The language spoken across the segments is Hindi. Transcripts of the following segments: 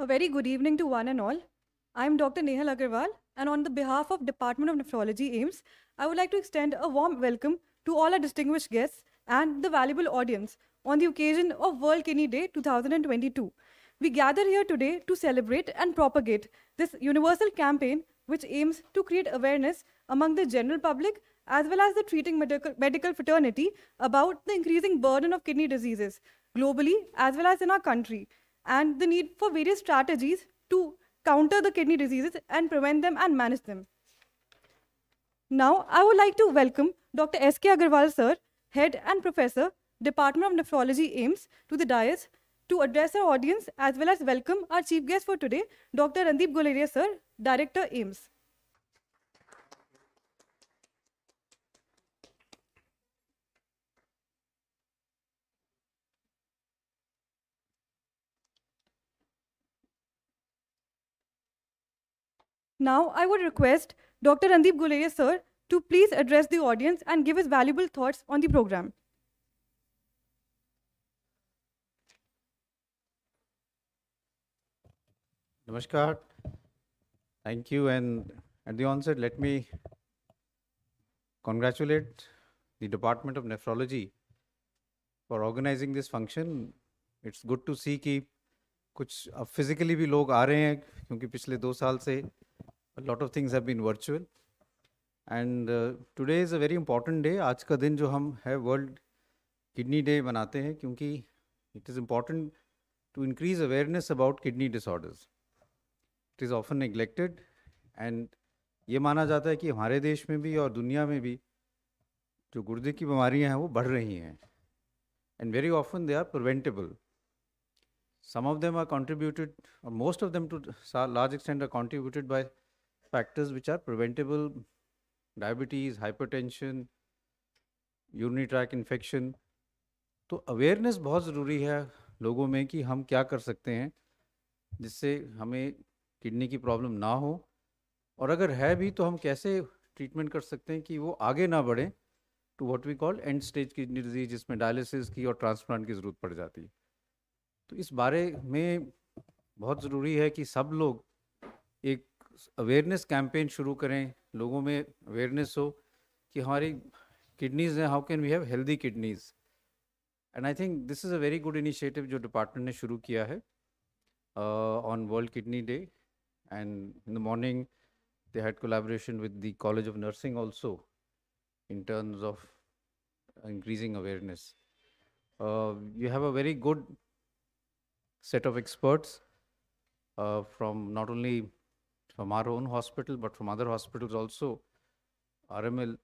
A very good evening to one and all. I'm Dr. Nehal Agarwal, and on the behalf of Department of Nephrology AIMS, I would like to extend a warm welcome to all our distinguished guests and the valuable audience on the occasion of World Kidney Day 2022. We gather here today to celebrate and propagate this universal campaign which aims to create awareness among the general public as well as the treating medical, medical fraternity about the increasing burden of kidney diseases globally as well as in our country and the need for various strategies to counter the kidney diseases and prevent them and manage them. Now, I would like to welcome Dr. S.K. Agarwal, sir, head and professor, Department of Nephrology, AIMS, to the dais to address our audience as well as welcome our chief guest for today, Dr. Randeep Goleria, sir, director, AIMS. Now, I would request Dr. Randeep Guleria, sir, to please address the audience and give his valuable thoughts on the program. Namaskar. Thank you. And at the onset, let me congratulate the Department of Nephrology for organizing this function. It's good to see that, physically, people are coming because आ रहे हैं क्योंकि a lot of things have been virtual and today is a very important day आज का दिन जो हम है वर्ल्ड किडनी डे मनाते हैं क्योंकि it is important to increase awareness about kidney disorders it is often neglected and ये माना जाता है कि हमारे देश में भी और दुनिया में भी जो गुर्दे की बीमारियां हैं वो बढ़ रही हैं and very often they are preventable some of them are contributed और most of them to large extent are contributed by factors which are preventable diabetes hypertension urinary tract infection तो अवेयरनेस बहुत ज़रूरी है लोगों में कि हम क्या कर सकते हैं जिससे हमें किडनी की प्रॉब्लम ना हो और अगर है भी तो हम कैसे ट्रीटमेंट कर सकते हैं कि वो आगे ना बढ़े to what we call end stage kidney disease जिसमें डायलिसिस की और ट्रांसप्लांट की ज़रूरत पड़ जाती है तो इस बारे में बहुत ज़रूरी है कि सब लोग एक अवेयरनेस कैंपेन शुरू करें लोगों में अवेयरनेस हो कि हमारी किडनीज हैं how can we have healthy kidneys and I think this is a very good initiative जो डिपार्टमेंट ने शुरू किया है on World kidney Day and in the morning they had collaboration with the college of nursing also in terms of increasing awareness you have a very good set of experts from not only from our own hospital, but from other hospitals also, RML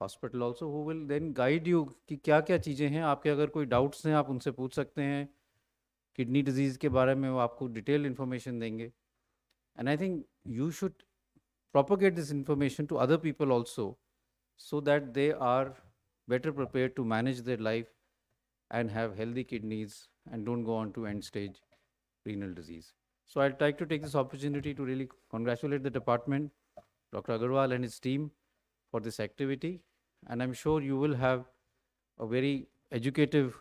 hospital also, who will then guide you कि क्या क्या चीज़ें हैं आपके अगर कोई doubts हैं आप उनसे पूछ सकते हैं किडनी डिजीज़ के बारे में वो आपको डिटेल इन्फॉर्मेशन देंगे and I think you should propagate this information to other people also so that they are better prepared to manage their life and have healthy kidneys and don't go on to end stage renal disease. So I'd like to take this opportunity to really congratulate the department, Dr. Agarwal and his team for this activity. And I'm sure you will have a very educative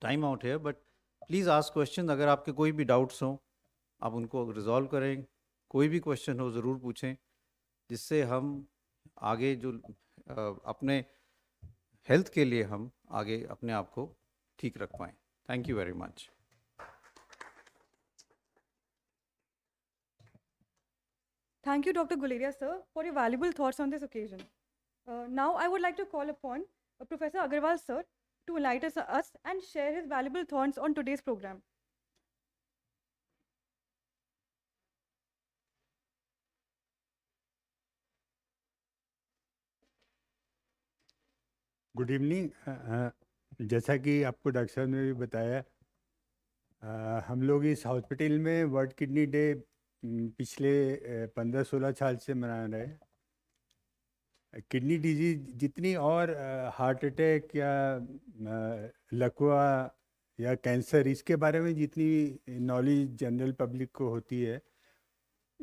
time out here. But please ask questions. अगर आपके कोई भी doubts हों आप उनको रिजॉल्व करें कोई भी क्वेश्चन हो ज़रूर पूछें जिससे हम आगे जो अपने हेल्थ के लिए हम आगे अपने आप को ठीक रख पाएँ thank you very much Thank you, Dr. Guleria, sir, for your valuable thoughts on this occasion. Uh, now, I would like to call upon uh, Professor Agarwal, sir, to enlighten us and share his valuable thoughts on today's program. Good evening uh, uh, जैसा कि आपको डॉक्टर ने भी बताया आ, uh, हम लोग इस हॉस्पिटल में वर्ल्ड किडनी डे पिछले पंद्रह सोलह साल से मना रहे किडनी डिजीज जितनी और हार्ट अटैक या लकवा या कैंसर इसके बारे में जितनी नॉलेज जनरल पब्लिक को होती है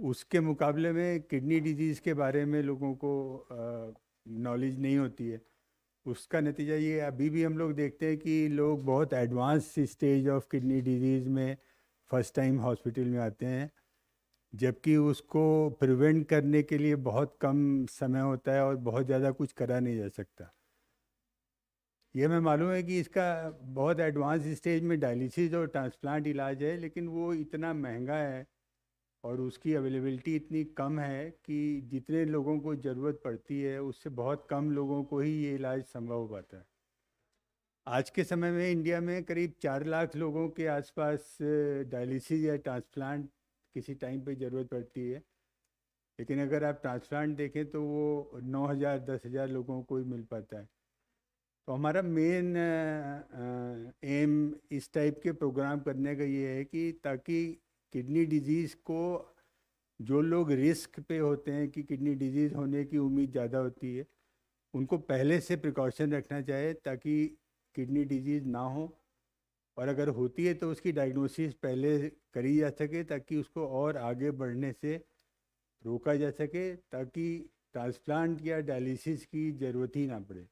उसके मुकाबले में किडनी डिजीज़ के बारे में लोगों को नॉलेज नहीं होती है उसका नतीजा ये अभी भी हम लोग देखते हैं कि लोग बहुत advance stage of kidney disease में फर्स्ट टाइम हॉस्पिटल में आते हैं जबकि उसको प्रिवेंट करने के लिए बहुत कम समय होता है और बहुत ज़्यादा कुछ करा नहीं जा सकता ये मैं मालूम है कि इसका बहुत एडवांस स्टेज में डायलिसिस और ट्रांसप्लांट इलाज है लेकिन वो इतना महंगा है और उसकी अवेलेबिलिटी इतनी कम है कि जितने लोगों को ज़रूरत पड़ती है उससे बहुत कम लोगों को ही ये इलाज संभव हो पाता है आज के समय में इंडिया में करीब चार लाख लोगों के आसपास डायलिसिस या ट्रांसप्लांट किसी टाइम पे ज़रूरत पड़ती है लेकिन अगर आप ट्रांसप्लांट देखें तो वो नौ हज़ार दस हज़ार लोगों को ही मिल पाता है तो हमारा मेन एम इस टाइप के प्रोग्राम करने का ये है कि ताकि किडनी डिजीज़ को जो लोग रिस्क पे होते हैं कि किडनी डिजीज़ होने की उम्मीद ज़्यादा होती है उनको पहले से प्रिकॉशन रखना चाहिए ताकि किडनी डिजीज़ ना हो और अगर होती है तो उसकी डायग्नोसिस पहले करी जा सके ताकि उसको और आगे बढ़ने से रोका जा सके ताकि ट्रांसप्लांट या डायलिसिस की ज़रूरत ही ना पड़े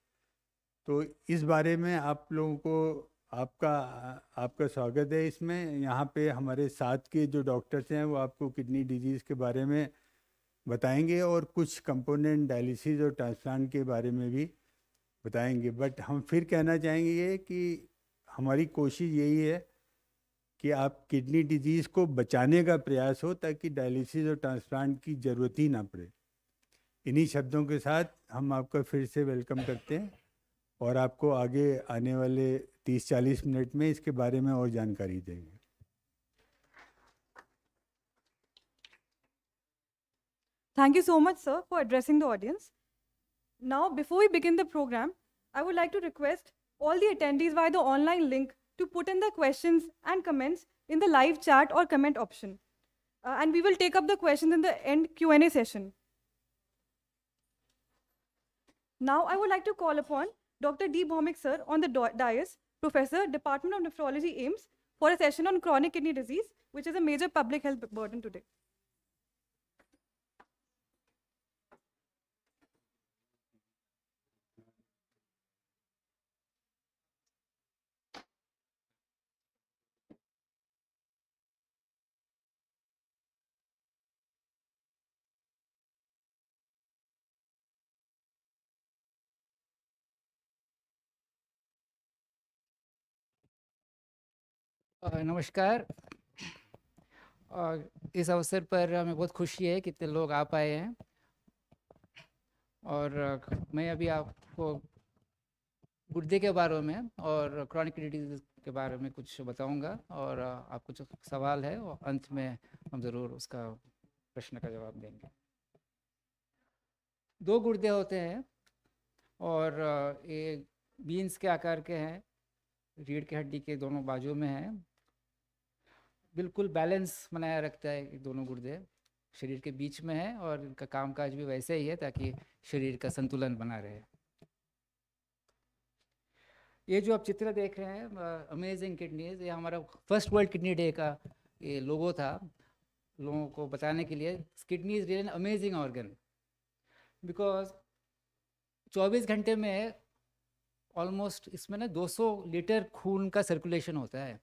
तो इस बारे में आप लोगों को आपका आपका स्वागत है इसमें यहाँ पे हमारे साथ के जो डॉक्टर्स हैं वो आपको किडनी डिजीज़ के बारे में बताएंगे और कुछ कंपोनेंट डायलिसिस और ट्रांसप्लांट के बारे में भी बताएंगे बट हम फिर कहना चाहेंगे कि हमारी कोशिश यही है कि आप किडनी डिजीज़ को बचाने का प्रयास हो ताकि डायलिसिस और ट्रांसप्लांट की ज़रूरत ही ना पड़े इन्हीं शब्दों के साथ हम आपका फिर से वेलकम करते हैं और आपको आगे आने वाले 30-40 मिनट में इसके बारे में और जानकारी देंगे thank you so much sir for addressing the audience now before we begin the programme I would like to request all the attendees via the online link to put in their questions and comments in the live chat or comment option. Uh, and we will take up the questions in the end Q&A session. Now I would like to call upon Dr. D. Bhomik sir on the dais, Professor, Department of Nephrology, Ames, for a session on chronic kidney disease, which is a major public health burden today. नमस्कार और इस अवसर पर हमें बहुत खुशी है कि इतने लोग आ पाए हैं और मैं अभी आपको गुर्दे के बारे में और क्रॉनिक डिजीज के बारे में कुछ बताऊंगा और आपको जो सवाल है वो अंत में हम ज़रूर उसका प्रश्न का जवाब देंगे दो गुर्दे होते हैं और ये बीन्स के आकार के हैं रीढ़ की हड्डी के दोनों बाजू में हैं बिल्कुल बैलेंस बनाया रखता है दोनों गुर्दे शरीर के बीच में है और इनका काम काज भी वैसे ही है ताकि शरीर का संतुलन बना रहे ये जो आप चित्र देख रहे हैं अमेजिंग किडनी ये हमारा फर्स्ट वर्ल्ड किडनी डे का ये लोगो था लोगों को बताने के लिए kidney is real an amazing organ because 24 घंटे में ऑलमोस्ट इसमें ना 200 लीटर खून का सर्कुलेशन होता है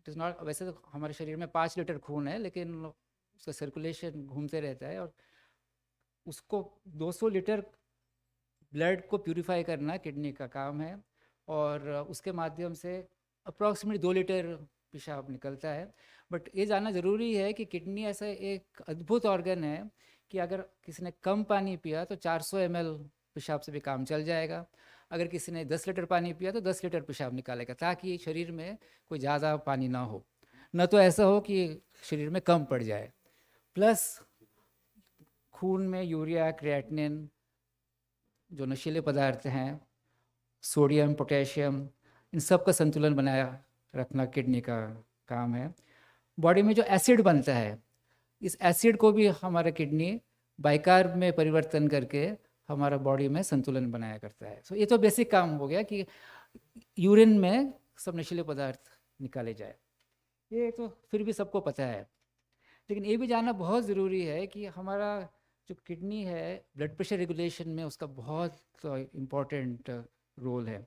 इट इज़ नॉट वैसे तो हमारे शरीर में पाँच लीटर खून है लेकिन उसका सर्कुलेशन घूमते रहता है और उसको 200 लीटर ब्लड को प्योरीफाई करना किडनी का काम है और उसके माध्यम से अप्रॉक्सीमेटली दो लीटर पेशाब निकलता है बट ये जानना ज़रूरी है कि किडनी ऐसा एक अद्भुत ऑर्गन है कि अगर किसी ने कम पानी पिया तो 400 सौ पेशाब से भी काम चल जाएगा अगर किसी ने दस लीटर पानी पिया तो दस लीटर पेशाब निकालेगा ताकि शरीर में कोई ज़्यादा पानी ना हो न तो ऐसा हो कि शरीर में कम पड़ जाए प्लस खून में यूरिया क्रिएटिनिन जो नशीले पदार्थ हैं सोडियम पोटेशियम इन सब का संतुलन बनाया रखना किडनी का काम है बॉडी में जो एसिड बनता है इस एसिड को भी हमारा किडनी बाइकार में परिवर्तन करके हमारा बॉडी में संतुलन बनाया करता है सो so, ये तो बेसिक काम हो गया कि यूरिन में सब नशीले पदार्थ निकाले जाए ये तो फिर भी सबको पता है लेकिन ये भी जानना बहुत ज़रूरी है कि हमारा जो किडनी है ब्लड प्रेशर रेगुलेशन में उसका बहुत इम्पोर्टेंट तो, रोल है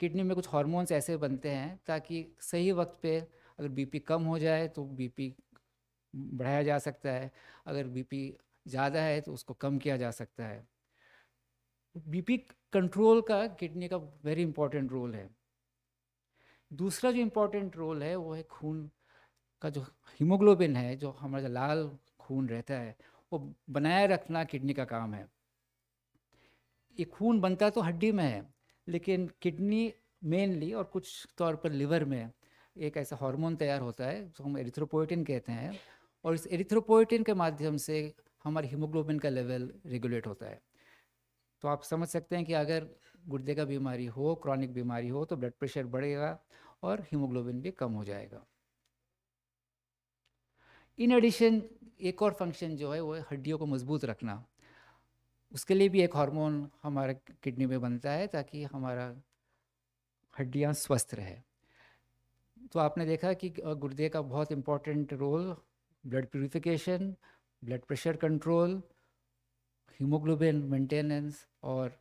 किडनी में कुछ हार्मोन्स ऐसे बनते हैं ताकि सही वक्त पे अगर बीपी कम हो जाए तो बीपी बढ़ाया जा सकता है अगर बीपी ज़्यादा है तो उसको कम किया जा सकता है बीपी कंट्रोल का किडनी का वेरी इंपॉर्टेंट रोल है दूसरा जो इम्पोर्टेंट रोल है वो है खून का जो हीमोग्लोबिन है जो हमारा जो लाल खून रहता है वो बनाए रखना किडनी का काम है ये खून बनता तो हड्डी में है लेकिन किडनी मेनली और कुछ तौर पर लिवर में एक ऐसा हार्मोन तैयार होता है जो हम एरिथ्रोपोइटिन कहते हैं और इस एरिथ्रोपोइटिन के माध्यम से हमारे हीमोग्लोबिन का लेवल रेगुलेट होता है तो आप समझ सकते हैं कि अगर गुर्दे का बीमारी हो क्रॉनिक बीमारी हो तो ब्लड प्रेशर बढ़ेगा और हीमोग्लोबिन भी कम हो जाएगा इन एडिशन एक और फंक्शन जो है वो हड्डियों को मजबूत रखना उसके लिए भी एक हार्मोन हमारा किडनी में बनता है ताकि हमारा हड्डियाँ स्वस्थ रहे तो आपने देखा कि गुर्दे का बहुत important role blood purification blood pressure control haemoglobin maintenance और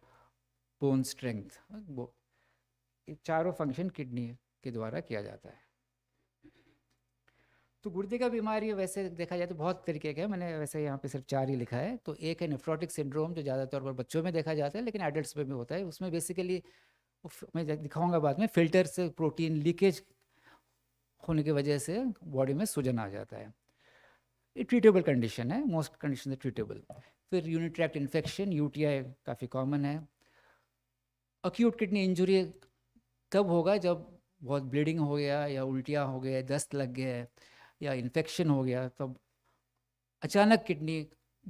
बोन स्ट्रेंथ वो चारों फंक्शन किडनी के द्वारा किया जाता है तो गुर्दे का बीमारी वैसे देखा जाए तो बहुत तरीके के हैं मैंने वैसे यहाँ पे सिर्फ चार ही लिखा है तो एक है नेफ्रोटिक सिंड्रोम जो ज़्यादातौर पर बच्चों में देखा जाता है लेकिन एडल्ट में भी होता है उसमें बेसिकली मैं दिखाऊंगा बाद में फिल्टर से प्रोटीन लीकेज होने की वजह से बॉडी में सूजन आ जाता है ये ट्रीटेबल कंडीशन है मोस्ट कंडीशन ट्रीटेबल फिर यूनिट्रैक्ट इन्फेक्शन यूटीआई काफ़ी कॉमन है अक्यूट किडनी इंजरी कब होगा जब बहुत ब्लीडिंग हो गया या उल्टियाँ हो गया दस्त लग गया या इन्फेक्शन हो गया तब अचानक किडनी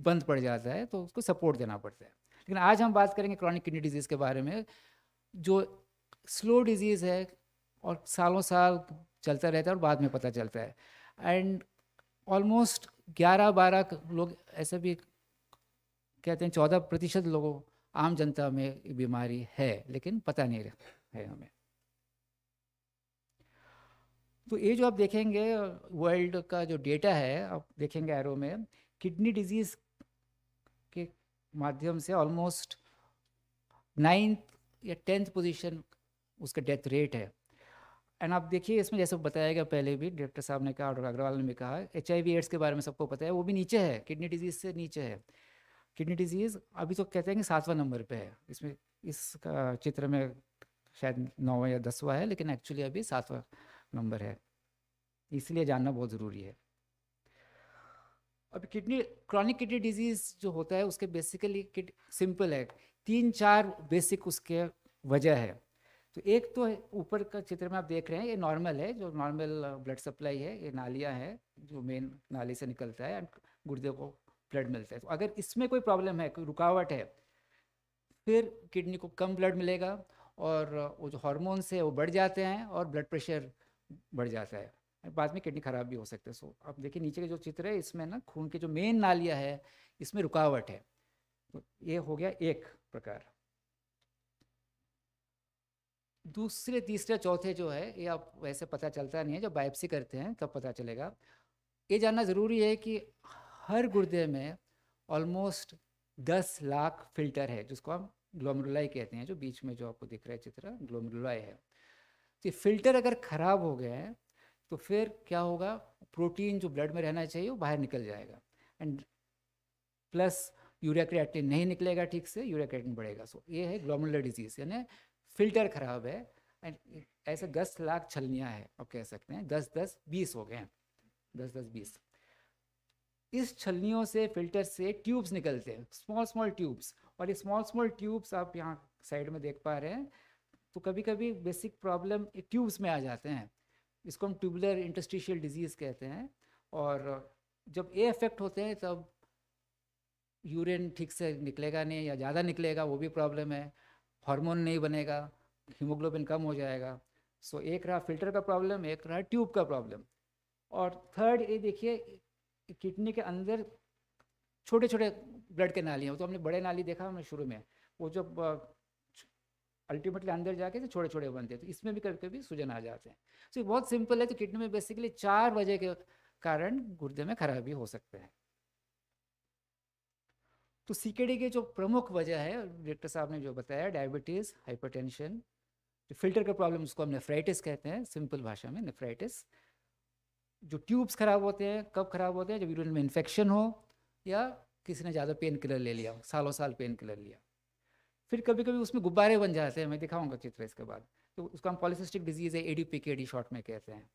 बंद पड़ जाता है तो उसको सपोर्ट देना पड़ता है लेकिन आज हम बात करेंगे क्रॉनिक किडनी डिजीज़ के बारे में जो स्लो डिजीज़ है और सालों साल चलता रहता है और बाद में पता चलता है एंड ऑलमोस्ट 11-12 लोग ऐसे भी कहते हैं चौदह प्रतिशत लोगों आम जनता में बीमारी है लेकिन पता नहीं है हमें तो ये जो आप देखेंगे वर्ल्ड का जो डेटा है आप देखेंगे एरो में किडनी डिजीज़ के माध्यम से ऑलमोस्ट नाइन्थ या टेंथ पोजीशन उसका डेथ रेट है एंड आप देखिए इसमें जैसे बताया गया पहले भी डॉक्टर साहब ने कहा डॉक्टर अग्रवाल ने भी कहा एच एड्स के बारे में सबको पता है वो भी नीचे है किडनी डिजीज़ से नीचे है किडनी डिजीज़ अभी तो कहते हैं कि सातवा नंबर पे है इसमें इस चित्र में शायद नौवा या दसवा है लेकिन एक्चुअली अभी सातवा नंबर है इसलिए जानना बहुत ज़रूरी है अभी किडनी क्रॉनिक किडनी डिजीज़ जो होता है उसके बेसिकली किड सिंपल है तीन चार बेसिक उसके वजह है तो एक तो ऊपर का चित्र में आप देख रहे हैं ये नॉर्मल है जो नॉर्मल ब्लड सप्लाई है ये नालियाँ है जो मेन नाली से निकलता है एंड गुर्दे को ब्लड मिलता है तो अगर इसमें कोई प्रॉब्लम है कोई रुकावट है फिर किडनी को कम ब्लड मिलेगा और uh, वो जो हॉर्मोन्स है वो बढ़ जाते हैं और ब्लड प्रेशर बढ़ जाता है बाद में किडनी खराब भी हो सकते हैं सो अब आप देखिए नीचे के जो चित्र है इसमें ना खून के जो मेन नालियाँ है इसमें रुकावट है तो ये हो गया एक प्रकार दूसरे तीसरे चौथे जो है ये आप वैसे पता चलता नहीं है जब बायोप्सी करते हैं तब पता चलेगा ये जानना ज़रूरी है कि हर गुर्दे में ऑलमोस्ट दस लाख फिल्टर है जिसको हम ग्लोमरुलाई कहते हैं जो बीच में जो आपको दिख रहा है चित्र ग्लोमरुलाई है तो फिल्टर अगर ख़राब हो गए हैं तो फिर क्या होगा प्रोटीन जो ब्लड में रहना चाहिए वो बाहर निकल जाएगा एंड प्लस यूरिया क्रिएटिन नहीं निकलेगा ठीक से यूरिया क्रिएटिन बढ़ेगा सो so, ये है ग्लोमुलर डिजीज़ यानी फिल्टर खराब है एंड ऐसे दस लाख छलनियाँ हैं आप कह सकते हैं दस दस बीस हो गए हैं दस दस बीस इस छलनियों से फिल्टर से ट्यूब्स निकलते हैं स्मॉल स्मॉल ट्यूब्स और ये स्मॉल स्मॉल ट्यूब्स आप यहाँ साइड में देख पा रहे हैं तो कभी कभी बेसिक प्रॉब्लम ट्यूब्स में आ जाते हैं इसको हम ट्यूबुलर इंटस्टिशियल डिजीज़ कहते हैं और जब ए अफेक्ट होते हैं तब यूरिन ठीक से निकलेगा नहीं या ज़्यादा निकलेगा वो भी प्रॉब्लम है हार्मोन नहीं बनेगा हीमोग्लोबिन कम हो जाएगा सो so, एक रहा फिल्टर का प्रॉब्लम एक रहा ट्यूब का प्रॉब्लम और थर्ड ये देखिए किडनी के अंदर छोटे छोटे ब्लड के नाली हैं तो हमने बड़े नाली देखा हमने शुरू में वो जब अल्टीमेटली अंदर जाके तो छोटे छोटे बनते हैं तो इसमें भी कभी कभी सूजन आ जाते हैं तो so, बहुत सिंपल है तो किडनी में बेसिकली चार वजह के कारण गुर्दे में खराबी हो सकते हैं तो सीकेडी के जो प्रमुख वजह है डॉक्टर साहब ने जो बताया डायबिटीज़ हाइपरटेंशन जो फिल्टर का प्रॉब्लम उसको हम नेफ्राइटिस कहते हैं सिंपल भाषा में नेफ्राइटिस जो ट्यूब्स खराब होते हैं कब खराब होते हैं जब यूरिन में इन्फेक्शन हो या किसी ने ज़्यादा पेन किलर ले लिया सालों साल पेन किलर लिया फिर कभी कभी उसमें गुब्बारे बन जाते हैं मैं दिखाऊंगा चित्र इसके बाद तो उसका हम पॉलिसिस्टिक डिजीज़ है पी के डी शॉर्ट में कहते हैं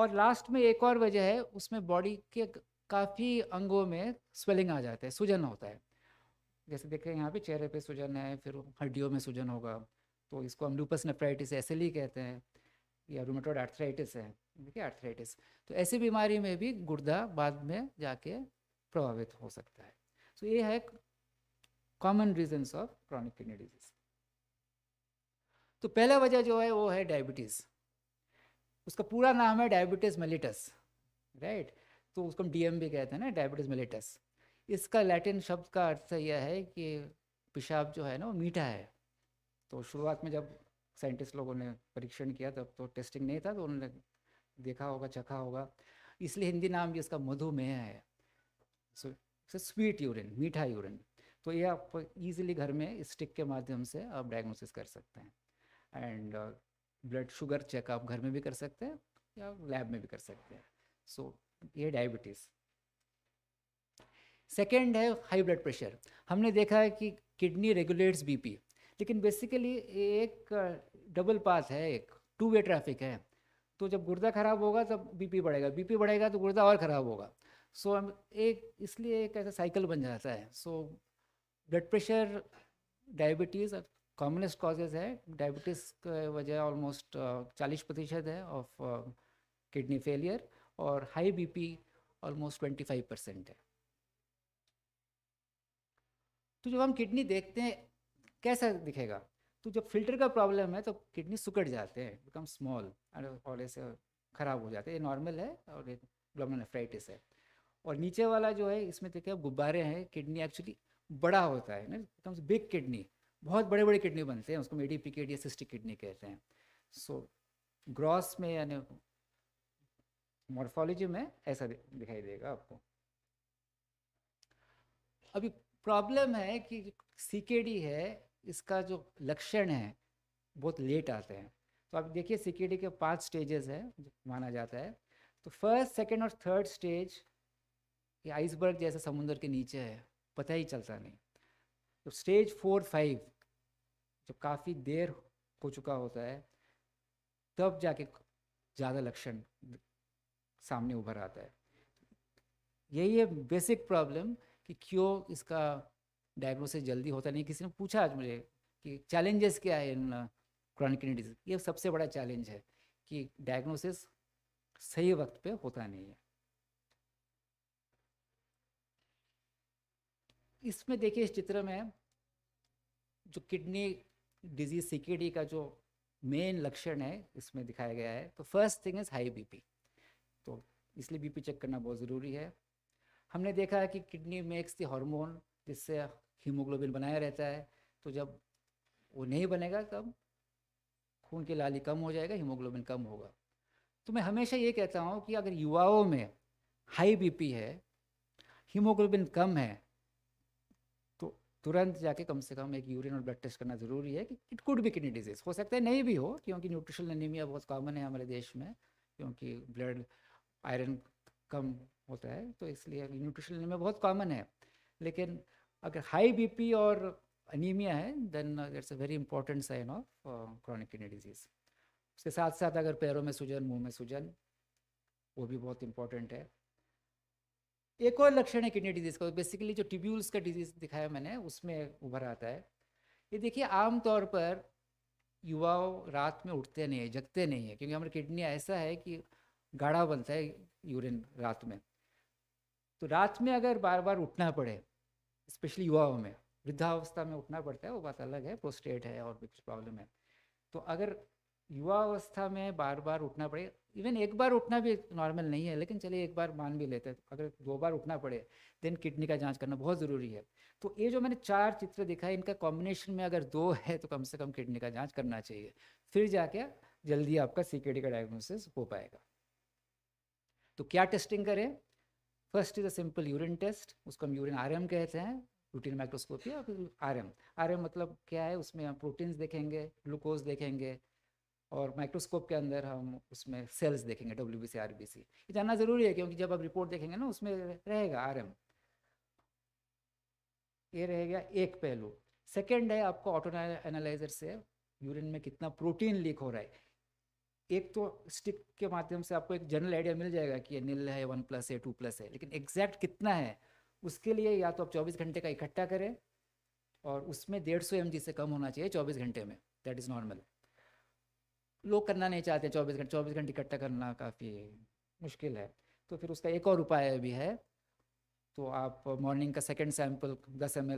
और लास्ट में एक और वजह है उसमें बॉडी के काफ़ी अंगों में स्वेलिंग आ जाता है सूजन होता है जैसे देखें यहाँ पे चेहरे पे सूजन है फिर हड्डियों में सूजन होगा तो इसको हम लूपस नेफ्राइटिस ही कहते हैं या रोमेटोड आर्थराइटिस है देखिए आर्थराइटिस तो ऐसी बीमारी में भी गुर्दा बाद में जाके प्रभावित हो सकता है सो तो ये है common reasons of chronic kidney disease तो पहला वजह जो है वो है डायबिटीज़ उसका पूरा नाम है डायबिटीज़ मेलिटस राइट तो उसको हम डीएम भी कहते हैं ना डायबिटीज़ मिलेटस इसका लैटिन शब्द का अर्थ यह है कि पेशाब जो है ना वो मीठा है तो शुरुआत में जब साइंटिस्ट लोगों ने परीक्षण किया तब तो टेस्टिंग नहीं था तो उन्होंने देखा होगा चखा होगा इसलिए हिंदी नाम भी इसका मधुमेह है सो स्वीट यूरिन मीठा यूरिन तो ये आप इजीली घर में स्टिक के माध्यम से आप डायग्नोसिस कर सकते हैं एंड ब्लड शुगर चेकअप घर में भी कर सकते हैं या लैब में भी कर सकते हैं सो so, ये डायबिटीज़ सेकेंड है हाई ब्लड प्रेशर हमने देखा है कि किडनी रेगुलेट्स बीपी लेकिन बेसिकली एक डबल पास है एक टू वे ट्रैफिक है तो जब गुर्दा खराब होगा तब बीपी बढ़ेगा बीपी बढ़ेगा तो गुर्दा और ख़राब होगा सो so, हम एक इसलिए एक ऐसा साइकिल बन जाता है so blood pressure diabetes commonest causes है डायबिटीज़ की वजह ऑलमोस्ट चालीस प्रतिशत है ऑफ किडनी फेलियर और हाई बीपी ऑलमोस्ट 25 परसेंट है तो जब हम किडनी देखते हैं कैसा दिखेगा तो जब फिल्टर का प्रॉब्लम है तो किडनी सुकड़ जाते हैं बिकम स्मॉल और ऐसे ख़राब हो जाते हैं ये नॉर्मल है और ग्लोमेफ्राइटिस है और नीचे वाला जो है इसमें देखिए गुब्बारे हैं किडनी एक्चुअली बड़ा होता है ना बिकम्स बिग किडनी बहुत बड़े बड़े किडनी बनते हैं उसको मेडी पिकेड या सिस्टिक किडनी कहते हैं सो so, ग्रॉस में यानी मॉर्फोलॉजी में ऐसा दिखाई देगा आपको अभी प्रॉब्लम है कि सीकेडी है इसका जो लक्षण है बहुत लेट आते हैं तो आप देखिए सीकेडी के पांच स्टेजेस है माना जाता है तो फर्स्ट सेकेंड और थर्ड स्टेज ये आइसबर्ग जैसे समुद्र के नीचे है पता ही चलता नहीं तो स्टेज फोर फाइव जब काफ़ी देर हो चुका होता है तब जाके ज़्यादा लक्षण सामने उभर आता है यही है बेसिक प्रॉब्लम कि क्यों इसका डायग्नोसिस जल्दी होता नहीं किसी ने पूछा आज मुझे कि चैलेंजेस क्या है इन क्रॉनिक किडनी डिजीज ये सबसे बड़ा चैलेंज है कि डायग्नोसिस सही वक्त पे होता नहीं है इसमें देखिए इस चित्र में जो किडनी डिजीज सीकेडी का जो मेन लक्षण है इसमें दिखाया गया है तो first thing is high BP इसलिए बीपी चेक करना बहुत ज़रूरी है हमने देखा है कि किडनी मेक्स दी हार्मोन जिससे हीमोग्लोबिन बनाया रहता है तो जब वो नहीं बनेगा तब खून की लाली कम हो जाएगा हीमोग्लोबिन कम होगा तो मैं हमेशा ये कहता हूँ कि अगर युवाओं में हाई बीपी है हीमोग्लोबिन कम है तो तुरंत जाके कम से कम एक यूरिन और ब्लड टेस्ट करना ज़रूरी है कि इट कुड भी किडनी डिजीज़ हो सकता है नहीं भी हो क्योंकि न्यूट्रिशन एनीमिया बहुत कॉमन है हमारे देश में क्योंकि ब्लड आयरन कम होता है तो इसलिए न्यूट्रिशन में बहुत कॉमन है लेकिन अगर हाई बीपी और अनीमिया है then it's a very important sign of chronic kidney disease उसके साथ साथ अगर पैरों में सूजन मुंह में सूजन वो भी बहुत इंपॉर्टेंट है एक और लक्षण है किडनी डिजीज़ का बेसिकली जो ट्यूब्यूल्स का डिजीज़ दिखाया मैंने उसमें उभर आता है ये देखिए आमतौर पर युवाओं रात में उठते नहीं है जगते नहीं है क्योंकि हमारी किडनी ऐसा है कि गाढ़ा बनता है यूरिन रात में तो रात में अगर बार बार उठना पड़े स्पेशली युवाओं में वृद्धावस्था में उठना पड़ता है वो बात अलग है प्रोस्टेट है और भी कुछ प्रॉब्लम है तो अगर युवा अवस्था में बार बार उठना पड़े इवन एक बार उठना भी नॉर्मल नहीं है लेकिन चलिए एक बार मान भी लेते हैं अगर दो बार उठना पड़े देन किडनी का जांच करना बहुत ज़रूरी है तो ये जो मैंने चार चित्र देखा है इनका कॉम्बिनेशन में अगर दो है तो कम से कम किडनी का जांच करना चाहिए फिर जाके जल्दी आपका सी का डायग्नोसिस हो पाएगा तो क्या टेस्टिंग करें first is a simple urine test उसको हम यूरिन आर कहते हैं रूटीन माइक्रोस्कोपी और फिर आर एम मतलब क्या है उसमें हम प्रोटीन्स देखेंगे ग्लूकोज देखेंगे और माइक्रोस्कोप के अंदर हम उसमें सेल्स देखेंगे W B C R B C ये जानना ज़रूरी है क्योंकि जब आप रिपोर्ट देखेंगे ना उसमें रहेगा आर एम ये रहेगा एक पहलू सेकेंड है आपको ऑटो एनालाइजर से यूरिन में कितना प्रोटीन लीक हो रहा है एक तो स्टिक के माध्यम से आपको एक जनरल आइडिया मिल जाएगा कि ये नील है वन प्लस है टू प्लस है लेकिन एग्जैक्ट कितना है उसके लिए या तो आप चौबीस घंटे का इकट्ठा करें और उसमें डेढ़ सौ एम से कम होना चाहिए चौबीस घंटे में दैट इज़ नॉर्मल लोग करना नहीं चाहते चौबीस घंटे चौबीस घंटे इकट्ठा करना काफ़ी मुश्किल है तो फिर उसका एक और उपाय भी है तो आप मॉर्निंग का सेकेंड सैम्पल दस एम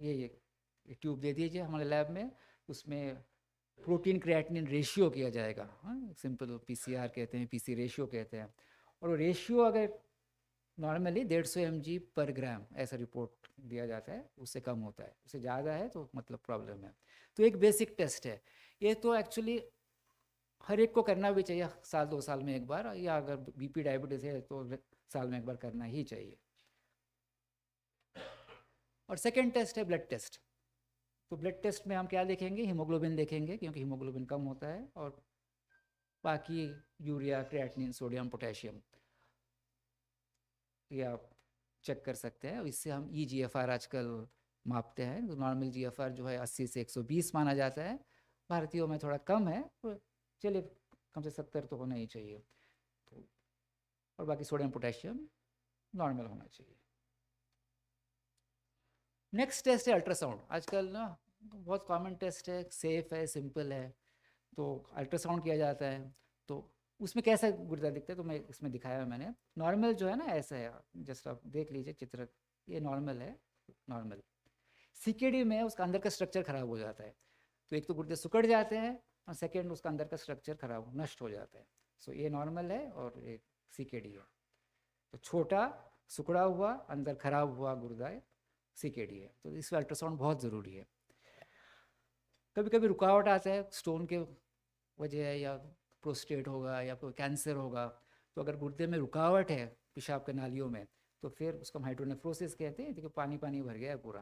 ये, ये ट्यूब दे दीजिए हमारे लैब में उसमें प्रोटीन क्रिएटिनिन रेशियो किया जाएगा हाँ, सिंपल पीसीआर कहते हैं पीसी रेशियो कहते हैं और वो रेशियो अगर नॉर्मली डेढ़ सौ एम पर ग्राम ऐसा रिपोर्ट दिया जाता है उससे कम होता है उससे ज़्यादा है तो मतलब प्रॉब्लम है तो एक बेसिक टेस्ट है ये तो एक्चुअली हर एक को करना भी चाहिए साल दो साल में एक बार या अगर बीपी डायबिटीज़ है तो साल में एक बार करना ही चाहिए और सेकेंड टेस्ट है ब्लड टेस्ट तो ब्लड टेस्ट में हम क्या देखेंगे हीमोग्लोबिन देखेंगे क्योंकि हीमोग्लोबिन कम होता है और बाकी यूरिया क्रिएटिनिन सोडियम पोटेशियम ये आप चेक कर सकते हैं इससे हम ई जी एफ आर आजकल मापते हैं तो नॉर्मल जी एफ आर जो है अस्सी से एक सौ बीस माना जाता है भारतीयों में थोड़ा कम है तो चलिए कम से सत्तर तो होना ही चाहिए तो और बाकी सोडियम पोटेशियम नॉर्मल होना चाहिए नेक्स्ट टेस्ट है अल्ट्रासाउंड आजकल ना बहुत कॉमन टेस्ट है सेफ है सिंपल है तो अल्ट्रासाउंड किया जाता है तो उसमें कैसा गुर्दा दिखता है तो मैं इसमें दिखाया है मैंने नॉर्मल जो है ना ऐसा है जस्ट आप देख लीजिए चित्र ये नॉर्मल है नॉर्मल सीकेडी में उसका अंदर का स्ट्रक्चर खराब हो जाता है तो एक तो गुर्दे सुकड़ जाते हैं और सेकेंड उसका अंदर का स्ट्रक्चर खराब नष्ट हो जाता है सो ये नॉर्मल है और ये सीकेडी है तो छोटा सुकड़ा हुआ अंदर खराब हुआ गुर्दा सीकेडी है तो इसमें अल्ट्रासाउंड बहुत ज़रूरी है कभी कभी रुकावट आता है स्टोन के वजह है या प्रोस्टेट होगा या कोई कैंसर होगा तो अगर गुर्दे में रुकावट है पेशाब के नालियों में तो फिर उसको हम हाइड्रोनेफ्रोसिस कहते हैं देखिए पानी पानी भर गया है पूरा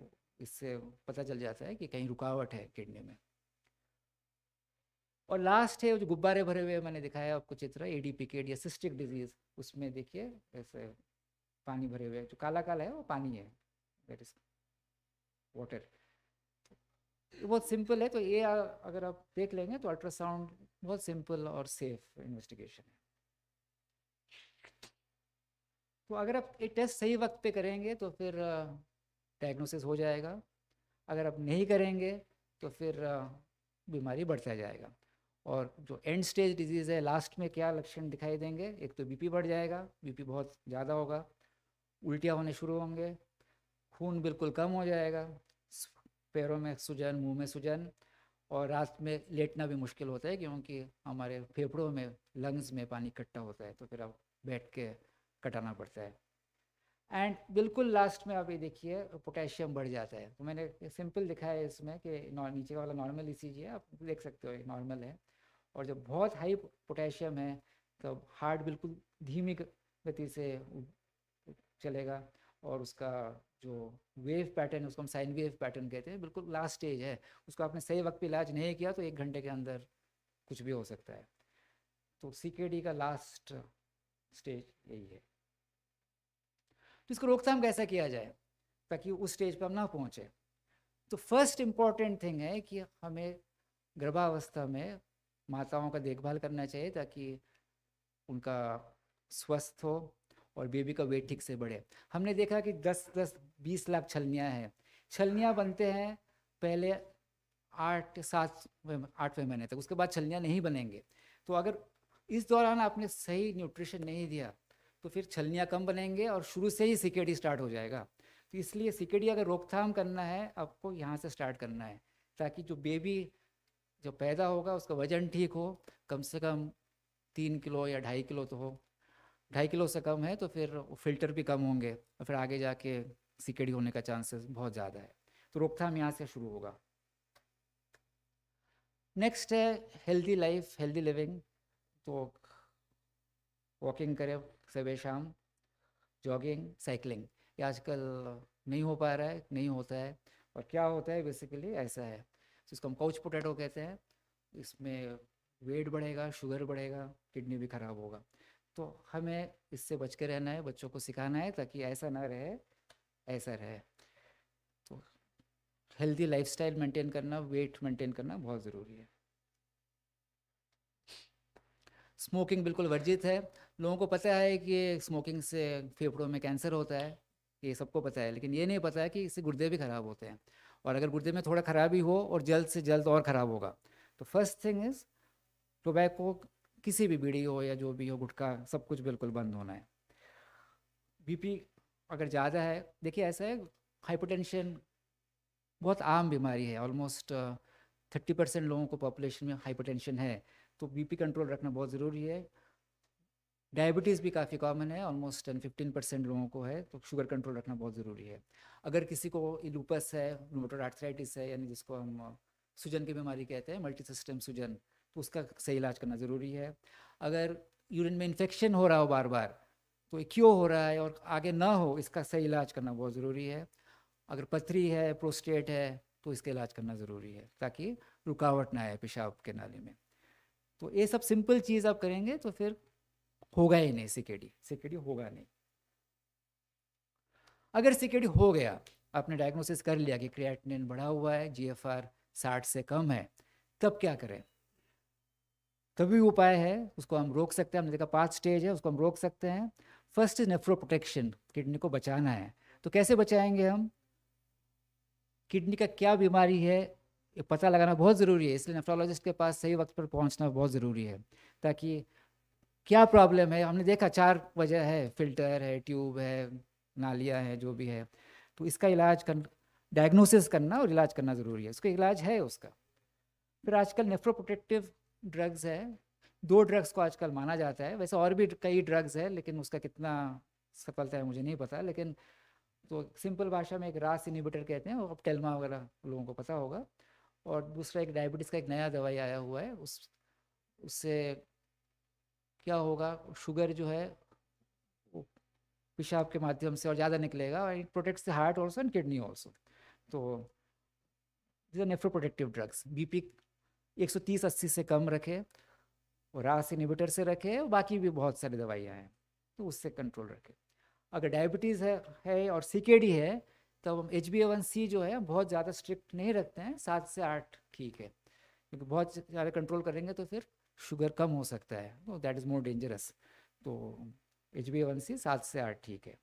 तो इससे पता चल जाता है कि कहीं रुकावट है किडनी में और लास्ट है जो गुब्बारे भरे हुए मैंने दिखाया आपको चित्र ए डी पिकेड या सिस्टिक डिजीज उसमें देखिए ऐसे पानी भरे हुए जो काला काला है वो पानी है दैट इज वाटर बहुत सिंपल है तो ये अगर आप देख लेंगे तो अल्ट्रासाउंड बहुत सिंपल और सेफ इन्वेस्टिगेशन है तो अगर आप ये टेस्ट सही वक्त पे करेंगे तो फिर डायग्नोसिस हो जाएगा अगर आप नहीं करेंगे तो फिर बीमारी बढ़ता जाएगा और जो एंड स्टेज डिजीज़ है लास्ट में क्या लक्षण दिखाई देंगे एक तो बीपी बढ़ जाएगा बीपी बहुत ज़्यादा होगा उल्टियाँ होने शुरू होंगे खून बिल्कुल कम हो जाएगा पैरों में सूजन मुंह में सूजन और रात में लेटना भी मुश्किल होता है क्योंकि हमारे फेफड़ों में लंग्स में पानी इकट्ठा होता है तो फिर आप बैठ के कटाना पड़ता है एंड बिल्कुल लास्ट में आप ये देखिए पोटेशियम बढ़ जाता है तो मैंने सिंपल दिखाया है इसमें कि नीचे वाला नॉर्मल ई जी है आप देख सकते हो ये नॉर्मल है और जब बहुत हाई पोटेशियम है तो हार्ट बिल्कुल धीमी गति से चलेगा और उसका जो वेव पैटर्न उसको हम साइन वेव पैटर्न कहते हैं बिल्कुल लास्ट स्टेज है उसको आपने सही वक्त पे इलाज नहीं किया तो एक घंटे के अंदर कुछ भी हो सकता है तो सी का लास्ट स्टेज यही है तो इसको रोकथाम कैसा किया जाए ताकि उस स्टेज पर हम ना पहुँचें तो फर्स्ट इम्पॉर्टेंट थिंग है कि हमें गर्भावस्था में माताओं का देखभाल करना चाहिए ताकि उनका स्वस्थ हो और बेबी का वेट ठीक से बढ़े हमने देखा कि दस दस बीस लाख छलनियाँ हैं छलनियाँ बनते हैं पहले आठ सात आठवें महीने तक उसके बाद छलनियाँ नहीं बनेंगे तो अगर इस दौरान आपने सही न्यूट्रिशन नहीं दिया तो फिर छलनियाँ कम बनेंगे और शुरू से ही सिकेडी स्टार्ट हो जाएगा तो इसलिए सिकेडी अगर रोकथाम करना है आपको यहाँ से स्टार्ट करना है ताकि जो बेबी जो पैदा होगा उसका वजन ठीक हो कम से कम तीन किलो या ढाई किलो तो हो ढाई किलो से कम है तो फिर फिल्टर भी कम होंगे और फिर आगे जाके सिकड़ी होने का चांसेस बहुत ज़्यादा है तो रोकथाम यहाँ से शुरू होगा नेक्स्ट है हेल्दी लाइफ हेल्दी लिविंग तो वॉकिंग करें सुबह शाम जॉगिंग साइकिलिंग ये आजकल नहीं हो पा रहा है नहीं होता है और क्या होता है बेसिकली ऐसा है तो इसको हम काउच पोटैटो कहते हैं इसमें वेट बढ़ेगा शुगर बढ़ेगा किडनी भी खराब होगा तो हमें इससे बच के रहना है बच्चों को सिखाना है ताकि ऐसा ना रहे ऐसा रहे तो हेल्दी लाइफस्टाइल मेंटेन करना वेट मेंटेन करना बहुत ज़रूरी है स्मोकिंग बिल्कुल वर्जित है लोगों को पता है कि स्मोकिंग से फेफड़ों में कैंसर होता है ये सबको पता है लेकिन ये नहीं पता है कि इससे गुर्दे भी ख़राब होते हैं और अगर गुर्दे में थोड़ा ख़राबी हो और जल्द से जल्द और ख़राब होगा तो फर्स्ट थिंग इज़ टोबैको किसी भी बीड़ी हो या जो भी हो गुटखा सब कुछ बिल्कुल बंद होना है बीपी अगर ज़्यादा है देखिए ऐसा है हाइपोटेंशन बहुत आम बीमारी है ऑलमोस्ट थर्टी परसेंट लोगों को पॉपुलेशन में हाइपोटेंशन है तो बीपी कंट्रोल रखना बहुत ज़रूरी है डायबिटीज़ भी काफ़ी कॉमन है ऑलमोस्ट टेन फिफ्टीन परसेंट लोगों को है तो शुगर कंट्रोल रखना बहुत ज़रूरी है अगर किसी को लूपस है रूमोटोड आर्थराइटिस है यानी जिसको हम सूजन की बीमारी कहते हैं मल्टी सिस्टम सूजन तो उसका सही इलाज करना ज़रूरी है अगर यूरिन में इन्फेक्शन हो रहा हो बार बार तो क्यों हो रहा है और आगे ना हो इसका सही इलाज करना बहुत ज़रूरी है अगर पथरी है प्रोस्टेट है तो इसका इलाज करना ज़रूरी है ताकि रुकावट ना आए पेशाब के नाले में तो ये सब सिंपल चीज़ आप करेंगे तो फिर होगा ही नहीं सिकेडी सिकेडी होगा नहीं अगर सिकेडी हो गया आपने डायग्नोसिस कर लिया कि क्रिएटिनिन बढ़ा हुआ है जीएफआर 60 से कम है तब क्या करें तभी उपाय है उसको हम रोक सकते हैं हमने देखा पांच स्टेज है उसको हम रोक सकते हैं फर्स्ट नेफ्रो प्रोटेक्शन किडनी को बचाना है तो कैसे बचाएंगे हम किडनी का क्या बीमारी है ये पता लगाना बहुत ज़रूरी है इसलिए नेफ्रोलॉजिस्ट के पास सही वक्त पर पहुंचना बहुत ज़रूरी है ताकि क्या प्रॉब्लम है हमने देखा चार वजह है फिल्टर है ट्यूब है नालियाँ है जो भी है तो इसका इलाज कर डायग्नोसिस करना और इलाज करना ज़रूरी है उसका इलाज है उसका फिर आजकल नेफ्रोप्रोटेक्टिव ड्रग्स है दो ड्रग्स को आजकल माना जाता है वैसे और भी कई ड्रग्स है लेकिन उसका कितना सफलता है मुझे नहीं पता लेकिन तो सिंपल भाषा में एक रास इनिबिटर कहते हैं अब टेलमा वगैरह लोगों को पता होगा और दूसरा एक डायबिटीज़ का एक नया दवाई आया हुआ है उस उससे क्या होगा शुगर जो है वो पेशाब के माध्यम से और ज़्यादा निकलेगा और it protects the heart also and kidney also तो नेफ्रो प्रोटेक्टिव ड्रग्स बीपी एक सौ तीस अस्सी से कम रखें और रास इनिवेटर से रखें और बाकी भी बहुत सारी दवाइयाँ हैं तो उससे कंट्रोल रखें अगर डायबिटीज़ है है और सी है तब तो हम एच बी वन सी जो है बहुत ज़्यादा स्ट्रिक्ट नहीं रखते हैं सात से आठ ठीक है क्योंकि बहुत ज़्यादा कंट्रोल करेंगे तो फिर शुगर कम हो सकता है तो दैट इज़ मोर डेंजरस तो एच बी वन सी सात से आठ ठीक है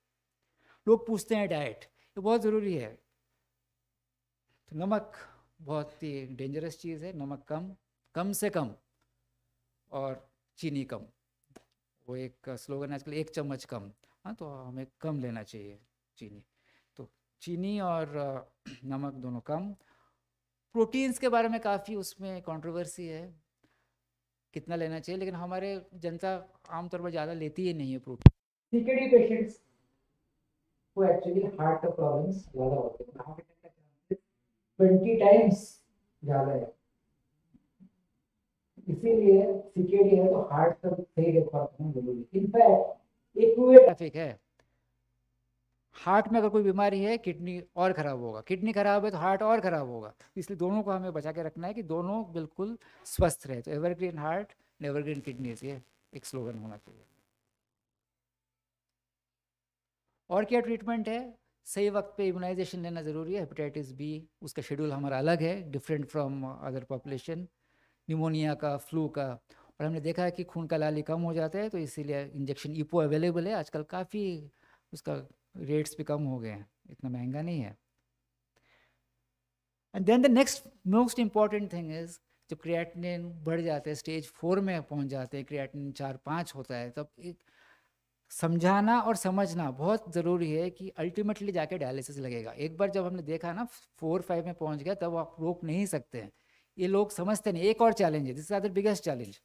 लोग पूछते हैं डाइट ये बहुत ज़रूरी है तो नमक बहुत ही डेंजरस चीज़ है नमक कम कम से कम और चीनी कम वो एक स्लोगन आजकल एक चम्मच कम हाँ तो हमें कम लेना चाहिए चीनी तो चीनी और नमक दोनों कम प्रोटीन्स के बारे में काफ़ी उसमें कंट्रोवर्सी है कितना लेना चाहिए लेकिन हमारे जनता आमतौर पर ज़्यादा लेती ही नहीं है प्रोटीन पेशेंट्स को एक्चुअली हार्ट प्रॉब्लम्स ज़्यादा होते हैं ट्वेंटी टाइम्स ज़्यादा है इसीलिए सिक्योरिटी है तो हार्ट का सही देखभाल होना जरूरी इनफैक्ट एक टू ट्रैफिक है हार्ट में अगर कोई बीमारी है किडनी और ख़राब होगा किडनी ख़राब है तो हार्ट और ख़राब होगा इसलिए दोनों को हमें बचा के रखना है कि दोनों बिल्कुल स्वस्थ रहे तो evergreen heart and evergreen kidneys ये एक स्लोगन होना चाहिए और क्या ट्रीटमेंट है सही वक्त पे इम्यूनाइजेशन लेना ज़रूरी है हेपेटाइटिस बी उसका शेड्यूल हमारा अलग है different from other population pneumonia का फ्लू का और हमने देखा है कि खून का लाली कम हो जाता है तो इसीलिए इंजेक्शन ईपो अवेलेबल है आजकल काफ़ी उसका रेट्स भी कम हो गए हैं इतना महंगा नहीं है and then the next most important thing is जब क्रिएटिनिन बढ़ जाते हैं स्टेज फोर में पहुंच जाते हैं क्रिएटिनिन चार पाँच होता है तब एक समझाना और समझना बहुत ज़रूरी है कि अल्टीमेटली जाके डायलिसिस लगेगा एक बार जब हमने देखा ना फोर फाइव में पहुंच गया तब आप रोक नहीं सकते हैं ये लोग समझते नहीं एक और चैलेंज है this are the biggest challenge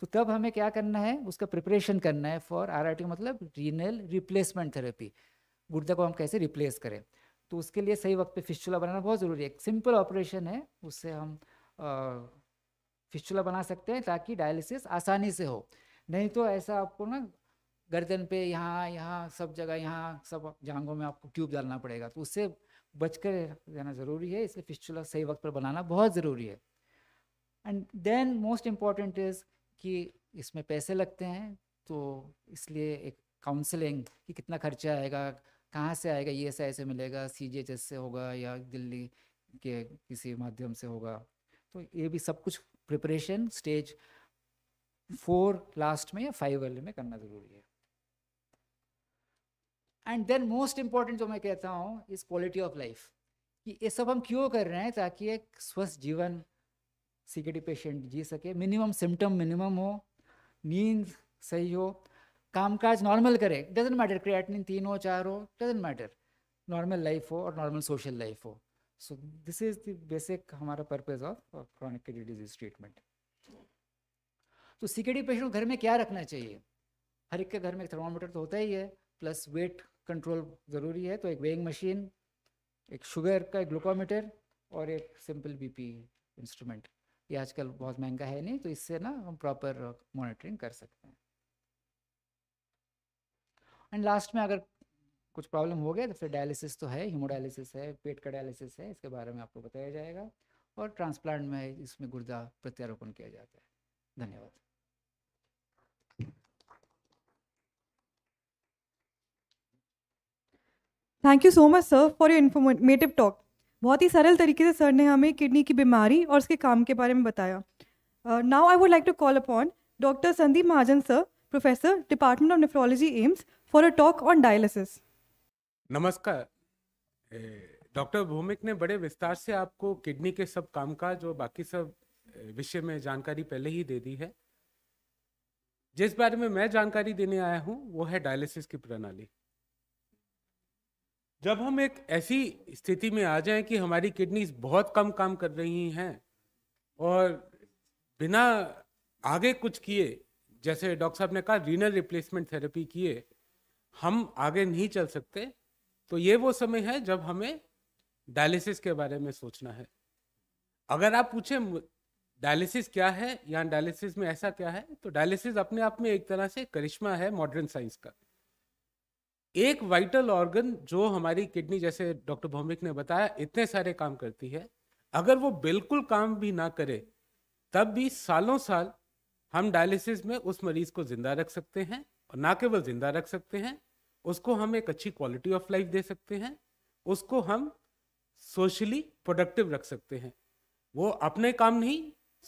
तो तब हमें क्या करना है उसका प्रिपरेशन करना है फॉर आर मतलब रीनल रिप्लेसमेंट थेरेपी गुर्दा को हम कैसे रिप्लेस करें तो उसके लिए सही वक्त पे फिस्चुला बनाना बहुत ज़रूरी है एक सिंपल ऑपरेशन है उससे हम फिस्चुला बना सकते हैं ताकि डायलिसिस आसानी से हो नहीं तो ऐसा आपको ना गर्दन पे यहाँ यहाँ सब जगह यहाँ सब जांघों में आपको ट्यूब डालना पड़ेगा तो उससे बचकर रहना ज़रूरी है इसलिए फिस्चुला सही वक्त पर बनाना बहुत ज़रूरी है and then most important is कि इसमें पैसे लगते हैं तो इसलिए एक काउंसलिंग कि कितना खर्चा आएगा कहाँ से आएगा ये एस आई से मिलेगा सी जी एच एस से होगा या दिल्ली के किसी माध्यम से होगा तो ये भी सब कुछ प्रिपरेशन स्टेज फोर लास्ट में या फाइव वाले में करना ज़रूरी है एंड देन मोस्ट इम्पॉर्टेंट जो मैं कहता हूँ इज क्वालिटी ऑफ लाइफ कि ये सब हम क्यों कर रहे हैं ताकि एक स्वस्थ जीवन सी पेशेंट जी सके मिनिमम सिम्टम मिनिमम हो नींद सही हो कामकाज नॉर्मल करे डजेंट मैटर क्रिएटिन तीन हो चार हो डजेंट मैटर नॉर्मल लाइफ हो और नॉर्मल सोशल लाइफ हो so this is the basic हमारा purpose of chronic kidney disease treatment तो सी पेशेंट को घर में क्या रखना चाहिए हर एक के घर में एक थर्मामीटर तो होता ही है प्लस वेट कंट्रोल ज़रूरी है तो एक वेइंग मशीन एक शुगर का एक ग्लूकोमीटर और एक सिंपल बीपी इंस्ट्रूमेंट ये आजकल बहुत महंगा है नहीं तो इससे ना हम प्रॉपर मॉनिटरिंग कर सकते हैं एंड लास्ट में अगर कुछ प्रॉब्लम हो गया तो फिर डायलिसिस तो है हीमोडायलिसिस है पेट का डायलिसिस है इसके बारे में आपको बताया जाएगा और ट्रांसप्लांट में इसमें गुर्दा प्रत्यारोपण किया जाता है धन्यवाद thank you so much sir for your informative talk बहुत ही सरल तरीके से सर ने हमें किडनी की बीमारी और उसके काम के बारे में बताया now I would like to call upon doctor Sandeep Mahajan sir professor department of nephrology AIIMS for a talk on dialysis नमस्कार डॉक्टर भूमिक ने बड़े विस्तार से आपको किडनी के सब कामकाज और बाकी सब विषय में जानकारी पहले ही दे दी है जिस बारे में मैं जानकारी देने आया हूँ वो है डायलिसिस की प्रणाली जब हम एक ऐसी स्थिति में आ जाएं कि हमारी किडनीज बहुत कम काम कर रही हैं और बिना आगे कुछ किए जैसे डॉक्टर साहब ने कहा रीनल रिप्लेसमेंट थेरेपी किए हम आगे नहीं चल सकते तो ये वो समय है जब हमें डायलिसिस के बारे में सोचना है अगर आप पूछें डायलिसिस क्या है या डायलिसिस में ऐसा क्या है तो डायलिसिस अपने आप में एक तरह से करिश्मा है मॉडर्न साइंस का एक वाइटल ऑर्गन जो हमारी किडनी जैसे डॉक्टर भौमिक ने बताया इतने सारे काम करती है अगर वो बिल्कुल काम भी ना करे तब भी सालों साल हम डायलिसिस में उस मरीज को जिंदा रख सकते हैं और ना केवल जिंदा रख सकते हैं उसको हम एक अच्छी क्वालिटी ऑफ लाइफ दे सकते हैं उसको हम सोशली प्रोडक्टिव रख सकते हैं वो अपने काम नहीं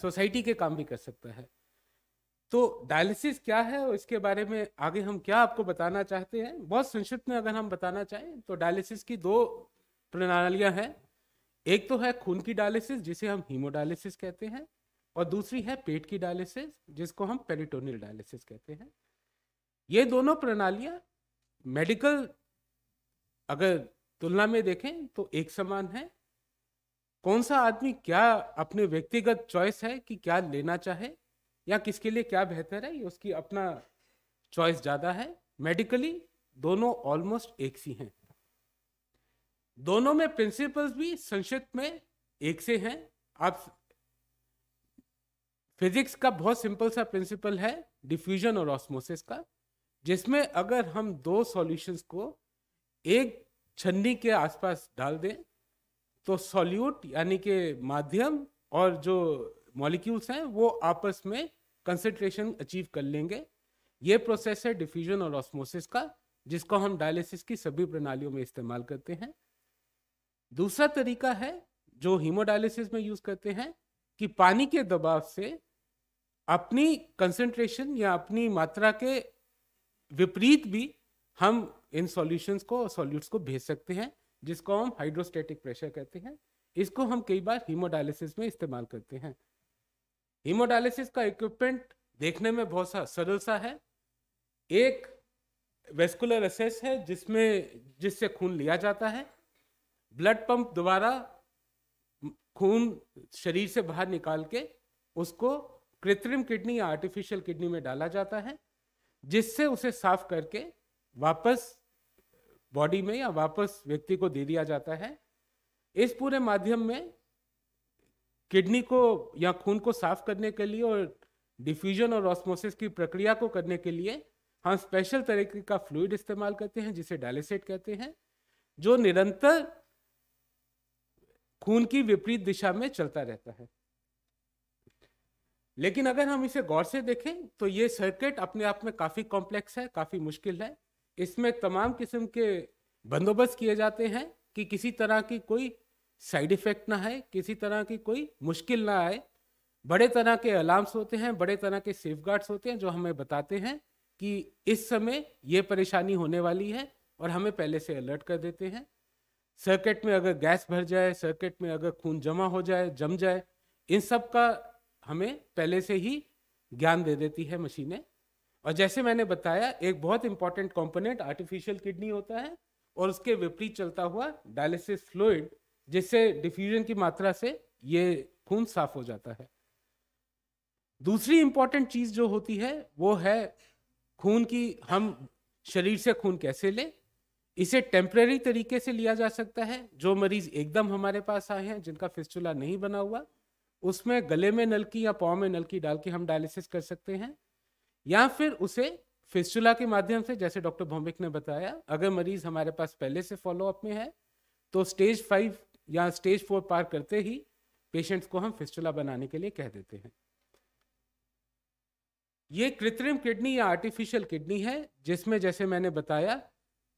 सोसाइटी के काम भी कर सकता है तो डायलिसिस क्या है और इसके बारे में आगे हम क्या आपको बताना चाहते हैं बहुत संक्षिप्त में अगर हम बताना चाहें तो डायलिसिस की दो प्रणालियां हैं एक तो है खून की डायलिसिस जिसे हम हीमोडायलिसिस कहते हैं और दूसरी है पेट की डायलिसिस जिसको हम पेरिटोनियल डायलिसिस कहते हैं ये दोनों प्रणालियां मेडिकल अगर तुलना में देखें तो एक समान है कौन सा आदमी क्या अपने व्यक्तिगत चॉइस है कि क्या लेना चाहे या किसके लिए क्या बेहतर है ये उसकी अपना चॉइस ज़्यादा है मेडिकली दोनों ऑलमोस्ट एक सी हैं दोनों में प्रिंसिपल्स भी संक्षिप्त में एक से हैं आप फिजिक्स का बहुत सिंपल सा प्रिंसिपल है डिफ्यूजन और ऑस्मोसिस का जिसमें अगर हम दो सॉल्यूशंस को एक छन्नी के आसपास डाल दें तो सॉल्यूट यानी के माध्यम और जो मॉलिक्यूल्स हैं वो आपस में कंसेंट्रेशन अचीव कर लेंगे ये प्रोसेस है डिफ्यूजन और ऑस्मोसिस का जिसको हम डायलिसिस की सभी प्रणालियों में इस्तेमाल करते हैं दूसरा तरीका है जो हीमोडायलिसिस में यूज करते हैं कि पानी के दबाव से अपनी कंसेंट्रेशन या अपनी मात्रा के विपरीत भी हम इन सॉल्यूशंस को सॉल्यूट्स को भेज सकते हैं जिसको हम हाइड्रोस्टेटिक प्रेशर कहते हैं इसको हम कई बार हीमोडायलिसिस में इस्तेमाल करते हैं हीमोडायलिसिस का इक्विपमेंट देखने में बहुत सा सरल सा है एक वेस्कुलर एसेस है जिसमें जिससे खून लिया जाता है ब्लड पंप द्वारा खून शरीर से बाहर निकाल के उसको कृत्रिम किडनी या आर्टिफिशियल किडनी में डाला जाता है जिससे उसे साफ करके वापस बॉडी में या वापस व्यक्ति को दे दिया जाता है इस पूरे माध्यम में किडनी को या खून को साफ करने के लिए और डिफ्यूजन और ऑस्मोसिस की प्रक्रिया को करने के लिए हम स्पेशल तरीके का फ्लूड इस्तेमाल करते हैं जिसे डायलिसेट कहते हैं जो निरंतर खून की विपरीत दिशा में चलता रहता है लेकिन अगर हम इसे गौर से देखें तो ये सर्किट अपने आप में काफ़ी कॉम्प्लेक्स है काफ़ी मुश्किल है इसमें तमाम किस्म के बंदोबस्त किए जाते हैं कि किसी तरह की कोई साइड इफेक्ट ना आए किसी तरह की कोई मुश्किल ना आए बड़े तरह के अलार्म्स होते हैं बड़े तरह के सेफ होते हैं जो हमें बताते हैं कि इस समय ये परेशानी होने वाली है और हमें पहले से अलर्ट कर देते हैं सर्किट में अगर गैस भर जाए सर्किट में अगर खून जमा हो जाए जम जाए इन सब का हमें पहले से ही ज्ञान दे देती है मशीनें और जैसे मैंने बताया एक बहुत इंपॉर्टेंट कंपोनेंट आर्टिफिशियल किडनी होता है और उसके विपरीत चलता हुआ डायलिसिस फ्लूड जिससे डिफ्यूजन की मात्रा से ये खून साफ हो जाता है दूसरी इंपॉर्टेंट चीज जो होती है वो है खून की हम शरीर से खून कैसे लें इसे टेम्प्रेरी तरीके से लिया जा सकता है जो मरीज एकदम हमारे पास आए हैं जिनका फिस्टुला नहीं बना हुआ उसमें गले में नलकी या पाँव में नलकी डाल के हम डायलिसिस कर सकते हैं या फिर उसे फिस्टुला के माध्यम से जैसे डॉक्टर भौमिक ने बताया अगर मरीज हमारे पास पहले से फॉलोअप में है तो स्टेज फाइव या स्टेज फोर पार करते ही पेशेंट्स को हम फिस्टुला बनाने के लिए कह देते हैं ये कृत्रिम किडनी या आर्टिफिशियल किडनी है जिसमें जैसे मैंने बताया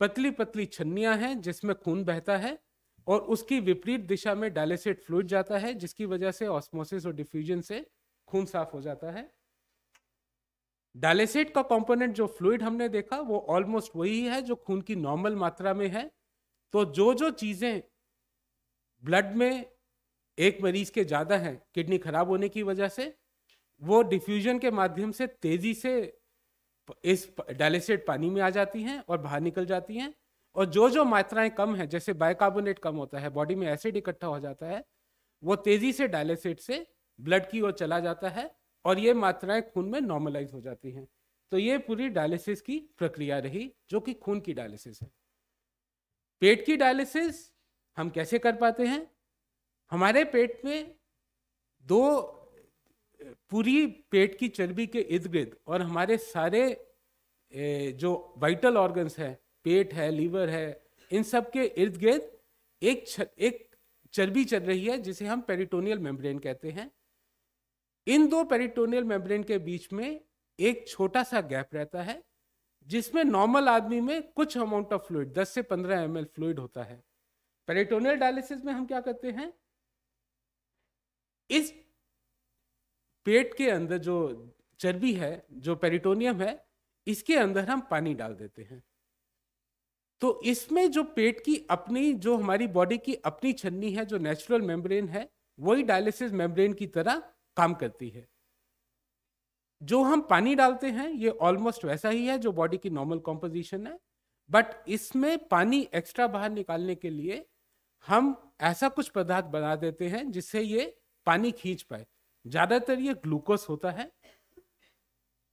पतली पतली छन्नियां हैं जिसमें खून बहता है और उसकी विपरीत दिशा में डायलिसिट फ्लूड जाता है जिसकी वजह से ऑस्मोसिस और डिफ्यूजन से खून साफ हो जाता है डायलिसिट का कंपोनेंट जो फ्लूड हमने देखा वो ऑलमोस्ट वही है जो खून की नॉर्मल मात्रा में है तो जो जो चीज़ें ब्लड में एक मरीज के ज़्यादा हैं किडनी खराब होने की वजह से वो डिफ्यूजन के माध्यम से तेज़ी से इस डायलिसिड पानी में आ जाती हैं और बाहर निकल जाती हैं और जो जो मात्राएं कम हैं जैसे बाइकार्बोनेट कम होता है बॉडी में एसिड इकट्ठा हो जाता है वो तेज़ी से डायलिसिड से ब्लड की ओर चला जाता है और ये मात्राएं खून में नॉर्मलाइज हो जाती हैं तो ये पूरी डायलिसिस की प्रक्रिया रही जो कि खून की डायलिसिस है पेट की डायलिसिस हम कैसे कर पाते हैं हमारे पेट में दो पूरी पेट की चर्बी के इर्द गिर्द और हमारे सारे जो वाइटल ऑर्गन्स हैं पेट है लीवर है इन सब के इर्द गिर्द एक चर, एक चर्बी चल रही है जिसे हम पेरिटोनियल मेम्ब्रेन कहते हैं इन दो पेरिटोनियल मेम्ब्रेन के बीच में एक छोटा सा गैप रहता है जिसमें नॉर्मल आदमी में कुछ अमाउंट ऑफ फ्लूड 10 से 15 एम एल फ्लूड होता है पेरिटोनियल डायलिसिस में हम क्या करते हैं इस पेट के अंदर जो चर्बी है जो पेरिटोनियम है इसके अंदर हम पानी डाल देते हैं तो इसमें जो पेट की अपनी जो हमारी बॉडी की अपनी छन्नी है जो नेचुरल मेम्ब्रेन है वही डायलिसिस मेम्ब्रेन की तरह काम करती है जो हम पानी डालते हैं ये ऑलमोस्ट वैसा ही है जो बॉडी की नॉर्मल कॉम्पोजिशन है बट इसमें पानी एक्स्ट्रा बाहर निकालने के लिए हम ऐसा कुछ पदार्थ बना देते हैं जिससे ये पानी खींच पाए ज्यादातर ये ग्लूकोस होता है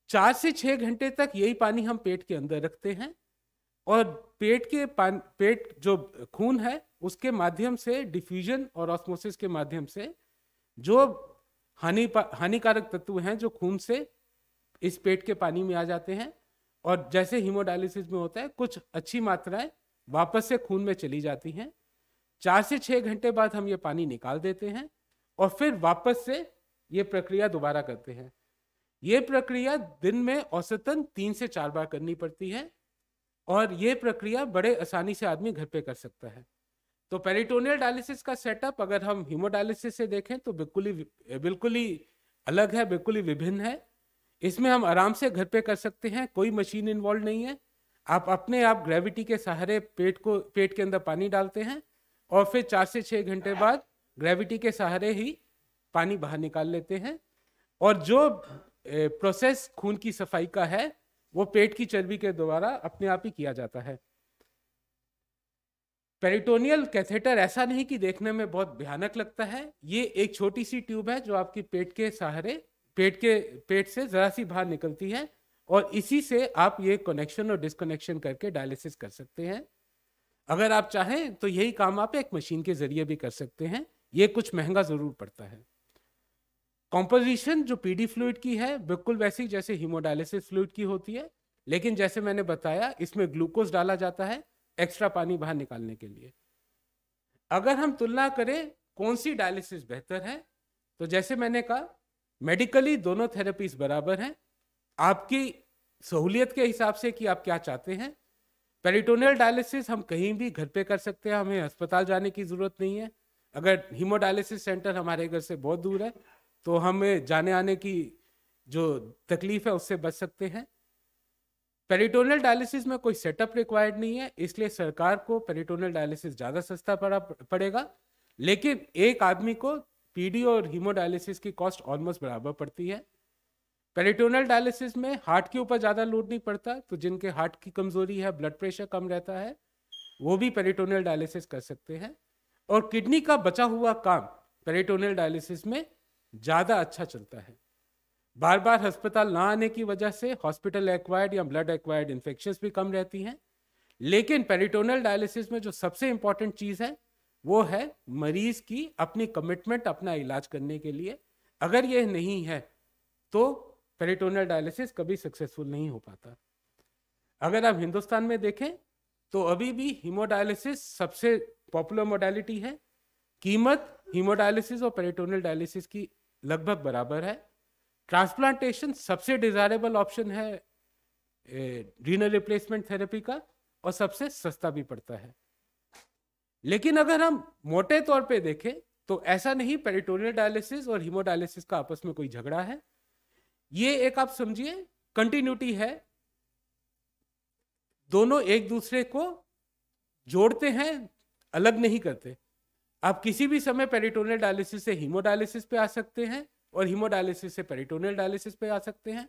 चार से छह घंटे तक यही पानी हम पेट के अंदर रखते हैं और पेट के पान पेट जो खून है उसके माध्यम से डिफ्यूजन और ऑस्मोसिस के माध्यम से जो हानि हानिकारक तत्व हैं जो खून से इस पेट के पानी में आ जाते हैं और जैसे हीमोडायलिसिस में होता है कुछ अच्छी मात्राएं वापस से खून में चली जाती हैं चार से छह घंटे बाद हम ये पानी निकाल देते हैं और फिर वापस से ये प्रक्रिया दोबारा करते हैं ये प्रक्रिया दिन में औसतन तीन से चार बार करनी पड़ती है और ये प्रक्रिया बड़े आसानी से आदमी घर पे कर सकता है तो पेरिटोनियल डायलिसिस का सेटअप अगर हम हीमोडायलिसिस से देखें तो बिल्कुल ही बिल्कुल ही अलग है बिल्कुल ही विभिन्न है इसमें हम आराम से घर पे कर सकते हैं कोई मशीन इन्वॉल्व नहीं है आप अपने आप ग्रेविटी के सहारे पेट को पेट के अंदर पानी डालते हैं और फिर चार से छः घंटे बाद ग्रेविटी के सहारे ही पानी बाहर निकाल लेते हैं और जो प्रोसेस खून की सफाई का है वो पेट की चर्बी के द्वारा अपने आप ही किया जाता है पेरिटोनियल कैथेटर ऐसा नहीं कि देखने में बहुत भयानक लगता है ये एक छोटी सी ट्यूब है जो आपकी पेट के सहारे पेट के पेट से ज़रा सी बाहर निकलती है और इसी से आप ये कनेक्शन और डिसकनेक्शन करके डायलिसिस कर सकते हैं अगर आप चाहें तो यही काम आप एक मशीन के जरिए भी कर सकते हैं ये कुछ महंगा जरूर पड़ता है कॉम्पोजिशन जो पीडी फ्लूड की है बिल्कुल वैसी जैसे हीमोडायलिसिस फ्लूड की होती है लेकिन जैसे मैंने बताया इसमें ग्लूकोज डाला जाता है एक्स्ट्रा पानी बाहर निकालने के लिए अगर हम तुलना करें कौन सी डायलिसिस बेहतर है तो जैसे मैंने कहा मेडिकली दोनों थेरेपीज बराबर हैं आपकी सहूलियत के हिसाब से कि आप क्या चाहते हैं पेरिटोनियल डायलिसिस हम कहीं भी घर पे कर सकते हैं हमें अस्पताल जाने की ज़रूरत नहीं है अगर हीमोडायलिसिस सेंटर हमारे घर से बहुत दूर है तो हमें जाने आने की जो तकलीफ है उससे बच सकते हैं पेरिटोनियल डायलिसिस में कोई सेटअप रिक्वायर्ड नहीं है इसलिए सरकार को पेरिटोनियल डायलिसिस ज़्यादा सस्ता पड़ा पड़ेगा लेकिन एक आदमी को पीडी और हीमोडायलिसिस की कॉस्ट ऑलमोस्ट बराबर पड़ती है पेरिटोनल डायलिसिस में हार्ट के ऊपर ज़्यादा लोड नहीं पड़ता तो जिनके हार्ट की कमज़ोरी है ब्लड प्रेशर कम रहता है वो भी पेरिटोनल डायलिसिस कर सकते हैं और किडनी का बचा हुआ काम पेरिटोनल डायलिसिस में ज़्यादा अच्छा चलता है बार बार अस्पताल ना आने की वजह से हॉस्पिटल एक्वायर्ड या ब्लड एक्वायर्ड इन्फेक्शन भी कम रहती हैं लेकिन पेरिटोनल डायलिसिस में जो सबसे इम्पॉर्टेंट चीज़ है वो है मरीज की अपनी कमिटमेंट अपना इलाज करने के लिए अगर यह नहीं है तो पेरिटोनियल डायलिसिस कभी सक्सेसफुल नहीं हो पाता अगर आप हिंदुस्तान में देखें तो अभी भी हीमोडायलिसिस सबसे पॉपुलर मोडालिटी है कीमत हीमोडायलिसिस और पेरिटोनियल डायलिसिस की लगभग बराबर है ट्रांसप्लांटेशन सबसे डिजायरेबल ऑप्शन है रीनल रिप्लेसमेंट थेरेपी का और सबसे सस्ता भी पड़ता है लेकिन अगर हम मोटे तौर पे देखें तो ऐसा नहीं पेरिटोनियल डायलिसिस और हीमोडायलिसिस का आपस में कोई झगड़ा है ये एक आप समझिए कंटिन्यूटी है दोनों एक दूसरे को जोड़ते हैं अलग नहीं करते आप किसी भी समय पेरिटोनियल डायलिसिस से हीमोडायलिसिस पे आ सकते हैं और हीमोडायलिसिस से पेरिटोनियल डायलिसिस पे आ सकते हैं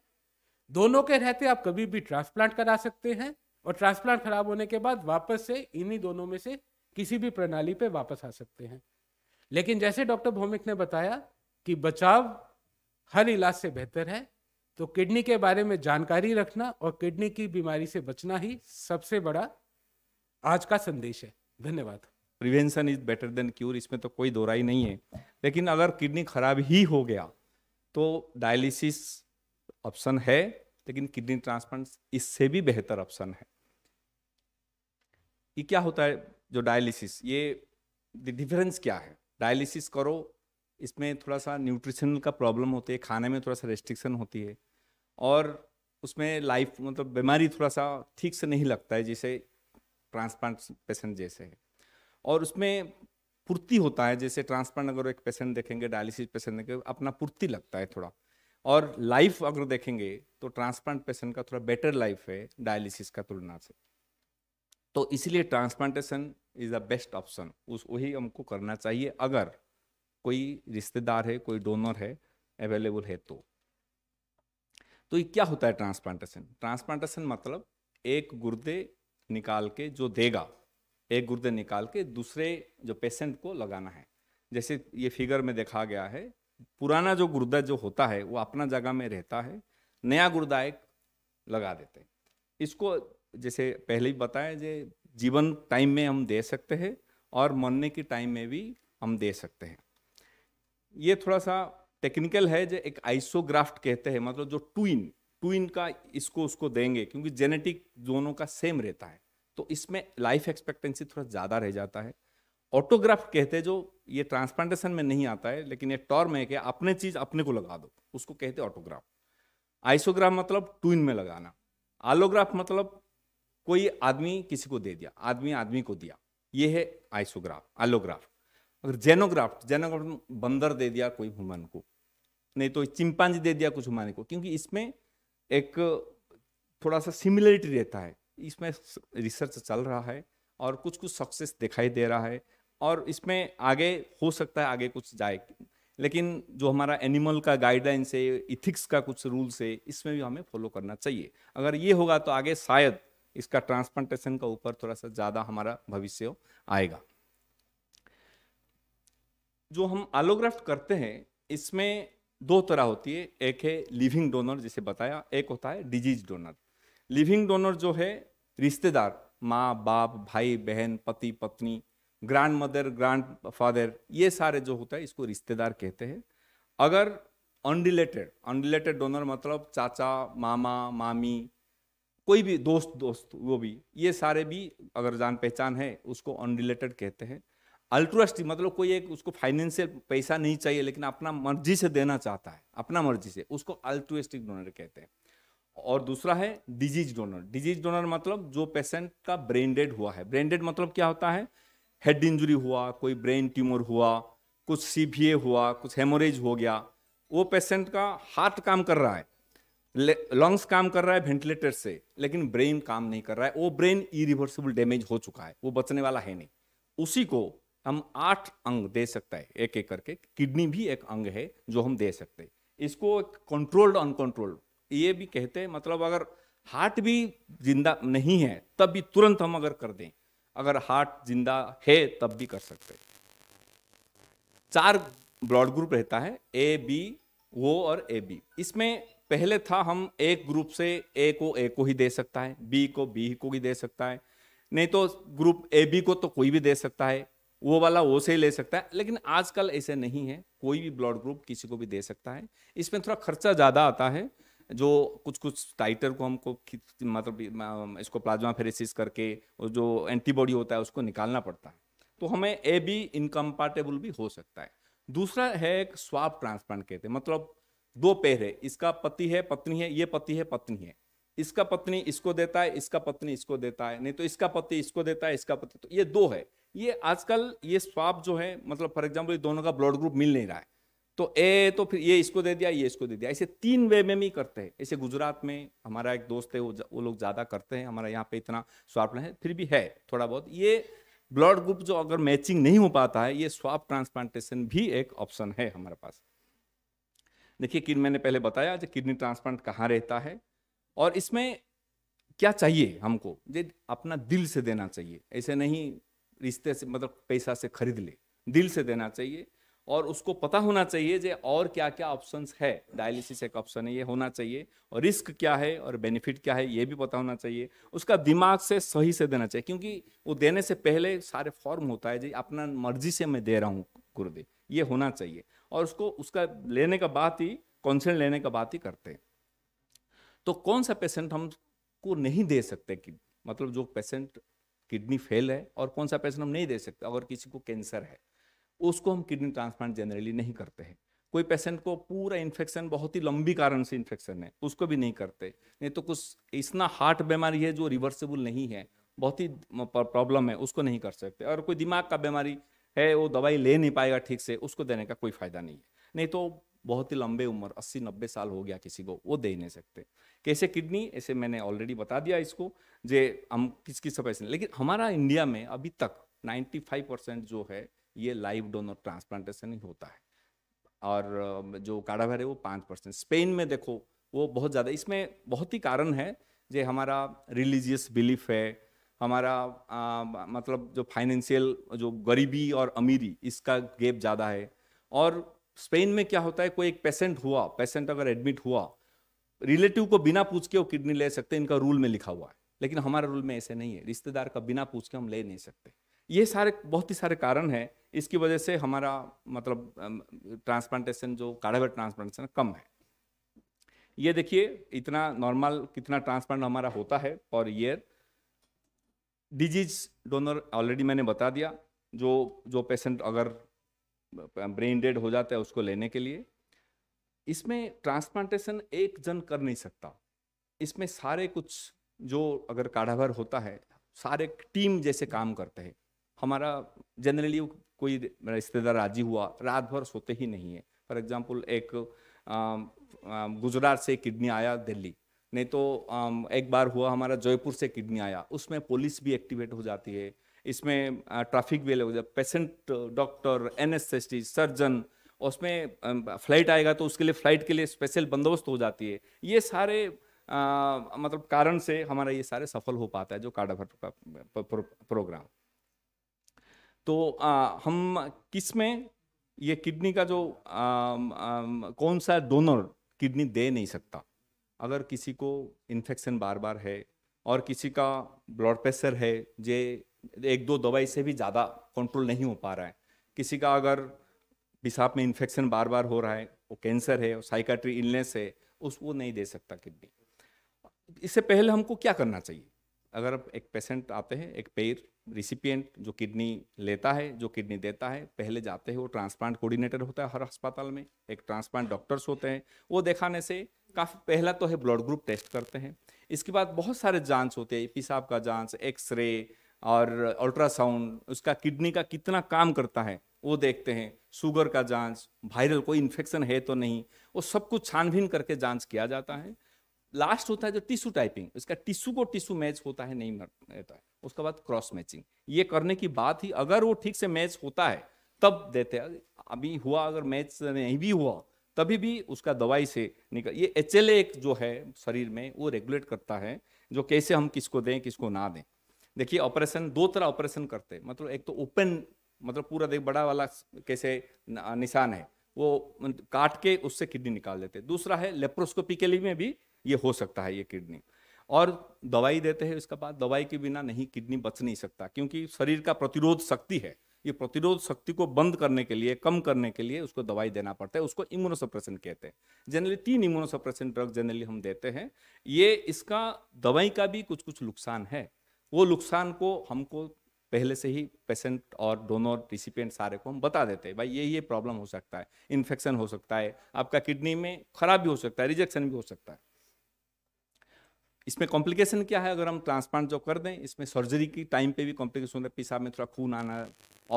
दोनों के रहते आप कभी भी ट्रांसप्लांट करा सकते हैं और ट्रांसप्लांट खराब होने के बाद वापस से इन्हीं दोनों में से किसी भी प्रणाली पे वापस आ सकते हैं लेकिन जैसे डॉक्टर भौमिक ने बताया कि बचाव हर इलाज से बेहतर है तो किडनी के बारे में जानकारी रखना और किडनी की बीमारी से बचना ही सबसे बड़ा आज का संदेश है धन्यवाद prevention is better than cure इसमें तो कोई दो नहीं है लेकिन अगर किडनी खराब ही हो गया तो डायलिसिस ऑप्शन है लेकिन किडनी ट्रांसप्लांट इससे भी बेहतर ऑप्शन है ये क्या होता है जो डायलिसिस ये डिफरेंस क्या है डायलिसिस करो इसमें थोड़ा सा न्यूट्रिशन का प्रॉब्लम होती है खाने में थोड़ा सा रेस्ट्रिक्शन होती है और उसमें लाइफ मतलब बीमारी थोड़ा सा ठीक से नहीं लगता है जैसे ट्रांसप्लांट पेशेंट जैसे है और उसमें पूर्ति होता है जैसे ट्रांसप्लांट अगर एक पेशेंट देखेंगे डायलिसिस पेशेंट देखेंगे अपना पूर्ति लगता है थोड़ा और लाइफ अगर देखेंगे तो ट्रांसप्लांट पेशेंट का थोड़ा बेटर लाइफ है डायलिसिस का तुलना से तो इसलिए transplantation is the best option उस वही हमको करना चाहिए अगर कोई रिश्तेदार है कोई डोनर है अवेलेबल है तो तो ये क्या होता है ट्रांसप्लांटेशन ट्रांसप्लांटेशन मतलब एक गुर्दे निकाल के जो देगा एक गुर्दे निकाल के दूसरे जो पेशेंट को लगाना है जैसे ये फिगर में देखा गया है पुराना जो गुर्दा जो होता है वो अपना जगह में रहता है नया गुर्दा एक लगा देते हैं इसको जैसे पहले ही बताया जे जीवन टाइम में हम दे सकते हैं और मरने के टाइम में भी हम दे सकते हैं ये थोड़ा सा टेक्निकल है जो एक आइसोग्राफ्ट कहते हैं मतलब जो ट्विन ट्विन का इसको उसको देंगे क्योंकि जेनेटिक दोनों का सेम रहता है तो इसमें लाइफ एक्सपेक्टेंसी थोड़ा ज़्यादा रह जाता है ऑटोग्राफ्ट कहते हैं जो ये ट्रांसप्लांटेशन में नहीं आता है लेकिन ये टॉर्म है कि अपने चीज़ अपने को लगा दो उसको कहते हैं ऑटोग्राफ आइसोग्राफ मतलब ट्विन में लगाना आलोग्राफ मतलब कोई आदमी किसी को दे दिया आदमी आदमी को दिया ये है आइसोग्राफ आलोग्राफ अगर जेनोग्राफ्ट जेनोग्राफ्ट बंदर दे दिया कोई ह्यूमन को नहीं तो चिंपांज दे दिया कुछ ह्यूमन को क्योंकि इसमें एक थोड़ा सा सिमिलरिटी रहता है इसमें रिसर्च चल रहा है और कुछ कुछ सक्सेस दिखाई दे रहा है और इसमें आगे हो सकता है आगे कुछ जाए लेकिन जो हमारा एनिमल का गाइडलाइन से इथिक्स का कुछ रूल्स है इसमें भी हमें फॉलो करना चाहिए अगर ये होगा तो आगे शायद इसका ट्रांसप्लांटेशन का ऊपर थोड़ा सा ज़्यादा हमारा भविष्य आएगा जो हम आलोग्राफ्ट करते हैं इसमें दो तरह होती है एक है लिविंग डोनर जिसे बताया एक होता है डिजीज डोनर लिविंग डोनर जो है रिश्तेदार माँ बाप भाई बहन पति पत्नी ग्रैंड मदर ग्रैंड फादर ये सारे जो होता है इसको रिश्तेदार कहते हैं अगर अनरिलेटेड अनरिलेटेड डोनर मतलब चाचा मामा मामी कोई भी दोस्त दोस्त वो भी ये सारे भी अगर जान पहचान है उसको अनरिलेटेड कहते हैं अल्ट्रोस्टिक मतलब कोई एक उसको फाइनेंशियल पैसा नहीं चाहिए लेकिन अपना मर्जी से देना चाहता है अपना मर्जी से उसको अल्ट्रोस्टिक डोनर कहते हैं और दूसरा है डिजीज डोनर डिजीज डोनर मतलब जो पेशेंट का ब्रेन डेड हुआ है ब्रेन डेड मतलब क्या होता है हेड इंजरी हुआ कोई ब्रेन ट्यूमर हुआ कुछ सीबीए हुआ कुछ हेमोरेज हो गया वो पेशेंट का हार्ट काम कर रहा है लंग्स काम कर रहा है वेंटिलेटर से लेकिन ब्रेन काम नहीं कर रहा है वो ब्रेन इरिवर्सिबल डैमेज हो चुका है वो बचने वाला है नहीं उसी को हम आठ अंग दे सकता है एक एक करके किडनी भी एक अंग है जो हम दे सकते हैं इसको कंट्रोल्ड अनकंट्रोल्ड ये भी कहते हैं मतलब अगर हार्ट भी जिंदा नहीं है तब भी तुरंत हम अगर कर दें अगर हार्ट जिंदा है तब भी कर सकते हैं चार ब्लड ग्रुप रहता है ए बी ओ और ए बी इसमें पहले था हम एक ग्रुप से ए को ए को ही दे सकता है बी को बी को ही दे सकता है नहीं तो ग्रुप ए बी को तो कोई भी दे सकता है वो वाला वो से ही ले सकता है लेकिन आजकल ऐसे नहीं है कोई भी ब्लड ग्रुप किसी को भी दे सकता है इसमें थोड़ा खर्चा ज़्यादा आता है जो कुछ कुछ टाइटर को हमको मतलब इसको प्लाज्मा फेरेसिस करके और जो एंटीबॉडी होता है उसको निकालना पड़ता है तो हमें ए बी इनकम्पाटेबल भी हो सकता है दूसरा है एक स्वाप ट्रांसप्लांट कहते हैं मतलब दो पेड़ है इसका पति है पत्नी है ये पति है पत्नी है इसका पत्नी इसको देता है इसका पत्नी इसको देता है नहीं तो इसका पति इसको देता है इसका पति तो ये दो है ये आजकल ये स्वाप जो है मतलब फॉर एग्जाम्पल दोनों का ब्लड ग्रुप मिल नहीं रहा है तो ए तो फिर ये इसको दे दिया ये इसको दे दिया ऐसे तीन वे में भी करते हैं ऐसे गुजरात में हमारा एक दोस्त है वो वो लोग ज़्यादा करते हैं हमारा यहाँ पे इतना स्वाप नहीं है फिर भी है थोड़ा बहुत ये ब्लड ग्रुप जो अगर मैचिंग नहीं हो पाता है ये स्वाप ट्रांसप्लांटेशन भी एक ऑप्शन है हमारे पास देखिए किन मैंने पहले बताया जो किडनी ट्रांसप्लांट कहाँ रहता है और इसमें क्या चाहिए हमको जे अपना दिल से देना चाहिए ऐसे नहीं रिश्ते से मतलब पैसा से खरीद ले दिल से देना चाहिए और उसको पता होना चाहिए जे और क्या क्या ऑप्शंस है डायलिसिस एक ऑप्शन है ये होना चाहिए और रिस्क क्या है और बेनिफिट क्या है ये भी पता होना चाहिए उसका दिमाग से सही से देना चाहिए क्योंकि वो देने से पहले सारे फॉर्म होता है जी अपना मर्जी से मैं दे रहा हूँ गुरुदेव ये होना चाहिए और उसको उसका लेने का बात ही कॉन्सेंट लेने का बात ही करते हैं तो कौन सा पेशेंट हमको नहीं दे सकते कि मतलब जो पेशेंट किडनी फेल है और कौन सा पेशेंट हम नहीं दे सकते अगर किसी को कैंसर है उसको हम किडनी ट्रांसप्लांट जनरली नहीं करते हैं कोई पेशेंट को पूरा इन्फेक्शन बहुत ही लंबी कारण से इन्फेक्शन है उसको भी नहीं करते नहीं तो कुछ इतना हार्ट बीमारी है जो रिवर्सेबल नहीं है बहुत ही प्रॉब्लम है उसको नहीं कर सकते और कोई दिमाग का बीमारी है वो दवाई ले नहीं पाएगा ठीक से उसको देने का कोई फायदा नहीं है नहीं तो बहुत ही लंबे उम्र 80 90 साल हो गया किसी को वो दे नहीं सकते कैसे किडनी ऐसे मैंने ऑलरेडी बता दिया इसको जे हम किस किस पैसे लेकिन हमारा इंडिया में अभी तक 95 परसेंट जो है ये लाइव डोनर ट्रांसप्लांटेशन ही होता है और जो भर है वो पाँच परसेंट स्पेन में देखो वो बहुत ज़्यादा इसमें बहुत ही कारण है जे हमारा रिलीजियस बिलीफ है हमारा आ, मतलब जो फाइनेंशियल जो गरीबी और अमीरी इसका गैप ज़्यादा है और स्पेन में क्या होता है कोई एक पेशेंट हुआ पेशेंट अगर एडमिट हुआ रिलेटिव को बिना पूछ के वो किडनी ले सकते हैं इनका रूल में लिखा हुआ है लेकिन हमारे रूल में ऐसे नहीं है रिश्तेदार का बिना पूछ के हम ले नहीं सकते ये सारे बहुत ही सारे कारण हैं इसकी वजह से हमारा मतलब ट्रांसप्लांटेशन जो काढ़ावर ट्रांसप्लांटेशन कम है ये देखिए इतना नॉर्मल कितना ट्रांसप्लांट हमारा होता है per year disease donor already मैंने बता दिया जो जो पेशेंट अगर ब्रेन डेड हो जाता है उसको लेने के लिए इसमें ट्रांसप्लांटेशन एक जन कर नहीं सकता इसमें सारे कुछ जो अगर भर होता है सारे टीम जैसे काम करते हैं हमारा जनरली कोई रिश्तेदार राजी हुआ रात भर सोते ही नहीं है फॉर एग्जाम्पल एक गुजरात से किडनी आया दिल्ली नहीं तो एक बार हुआ हमारा जयपुर से किडनी आया उसमें पुलिस भी एक्टिवेट हो जाती है इसमें ट्रैफिक भी अलग हो जाए पेशेंट डॉक्टर एन सर्जन उसमें फ्लाइट आएगा तो उसके लिए फ्लाइट के लिए स्पेशल बंदोबस्त हो जाती है ये सारे आ, मतलब कारण से हमारा ये सारे सफल हो पाता है जो कार्डा प्रोग्राम तो आ, हम किस में ये किडनी का जो आ, आ, कौन सा डोनर किडनी दे नहीं सकता अगर किसी को इन्फेक्शन बार बार है और किसी का ब्लड प्रेशर है जे एक दो दवाई से भी ज़्यादा कंट्रोल नहीं हो पा रहा है किसी का अगर पेशाब में इन्फेक्शन बार बार हो रहा है वो कैंसर है साइकाट्री इलनेस है उस वो नहीं दे सकता किडनी इससे पहले हमको क्या करना चाहिए अगर एक पेशेंट आते हैं एक पेयर रिसिपियंट जो किडनी लेता है जो किडनी देता है पहले जाते हैं वो ट्रांसप्लांट कोऑर्डिनेटर होता है हर अस्पताल में एक ट्रांसप्लांट डॉक्टर्स होते हैं वो दिखाने से काफ़ी पहला तो है ब्लड ग्रुप टेस्ट करते हैं इसके बाद बहुत सारे जांच होते हैं पेशाब का जांच एक्सरे और अल्ट्रासाउंड उसका किडनी का कितना काम करता है वो देखते हैं शुगर का जांच वायरल कोई इन्फेक्शन है तो नहीं वो सब कुछ छानबीन करके जांच किया जाता है लास्ट होता है जो टिश्यू टाइपिंग उसका टिश्यू को टिश्यू मैच होता है नहीं रहता है उसके बाद क्रॉस मैचिंग ये करने की बात ही अगर वो ठीक से मैच होता है तब देते हैं अभी हुआ अगर मैच नहीं भी हुआ तभी भी उसका दवाई से निकल ये एच जो है शरीर में वो रेगुलेट करता है जो कैसे हम किसको दें किसको ना दें देखिए ऑपरेशन दो तरह ऑपरेशन करते हैं मतलब एक तो ओपन मतलब पूरा देख बड़ा वाला कैसे निशान है वो काट के उससे किडनी निकाल देते हैं दूसरा है लेप्रोस्कोपी के लिए भी ये हो सकता है ये किडनी और दवाई देते हैं उसके बाद दवाई के बिना नहीं किडनी बच नहीं सकता क्योंकि शरीर का प्रतिरोध शक्ति है ये प्रतिरोध शक्ति को बंद करने के लिए कम करने के लिए उसको दवाई देना पड़ता है उसको इम्यूनोसप्रेशन कहते हैं जनरली तीन इम्यूनोसप्रेशन ड्रग जनरली हम देते हैं ये इसका दवाई का भी कुछ कुछ नुकसान है वो नुकसान को हमको पहले से ही पेशेंट और डोनर रिसिपियंट सारे को हम बता देते हैं भाई ये ये प्रॉब्लम हो सकता है इन्फेक्शन हो सकता है आपका किडनी में खराब भी हो सकता है रिजेक्शन भी हो सकता है इसमें कॉम्प्लिकेशन क्या है अगर हम ट्रांसप्लांट जो कर दें इसमें सर्जरी की टाइम पे भी कॉम्प्लिकेशन होता है पेशाब में थोड़ा खून आना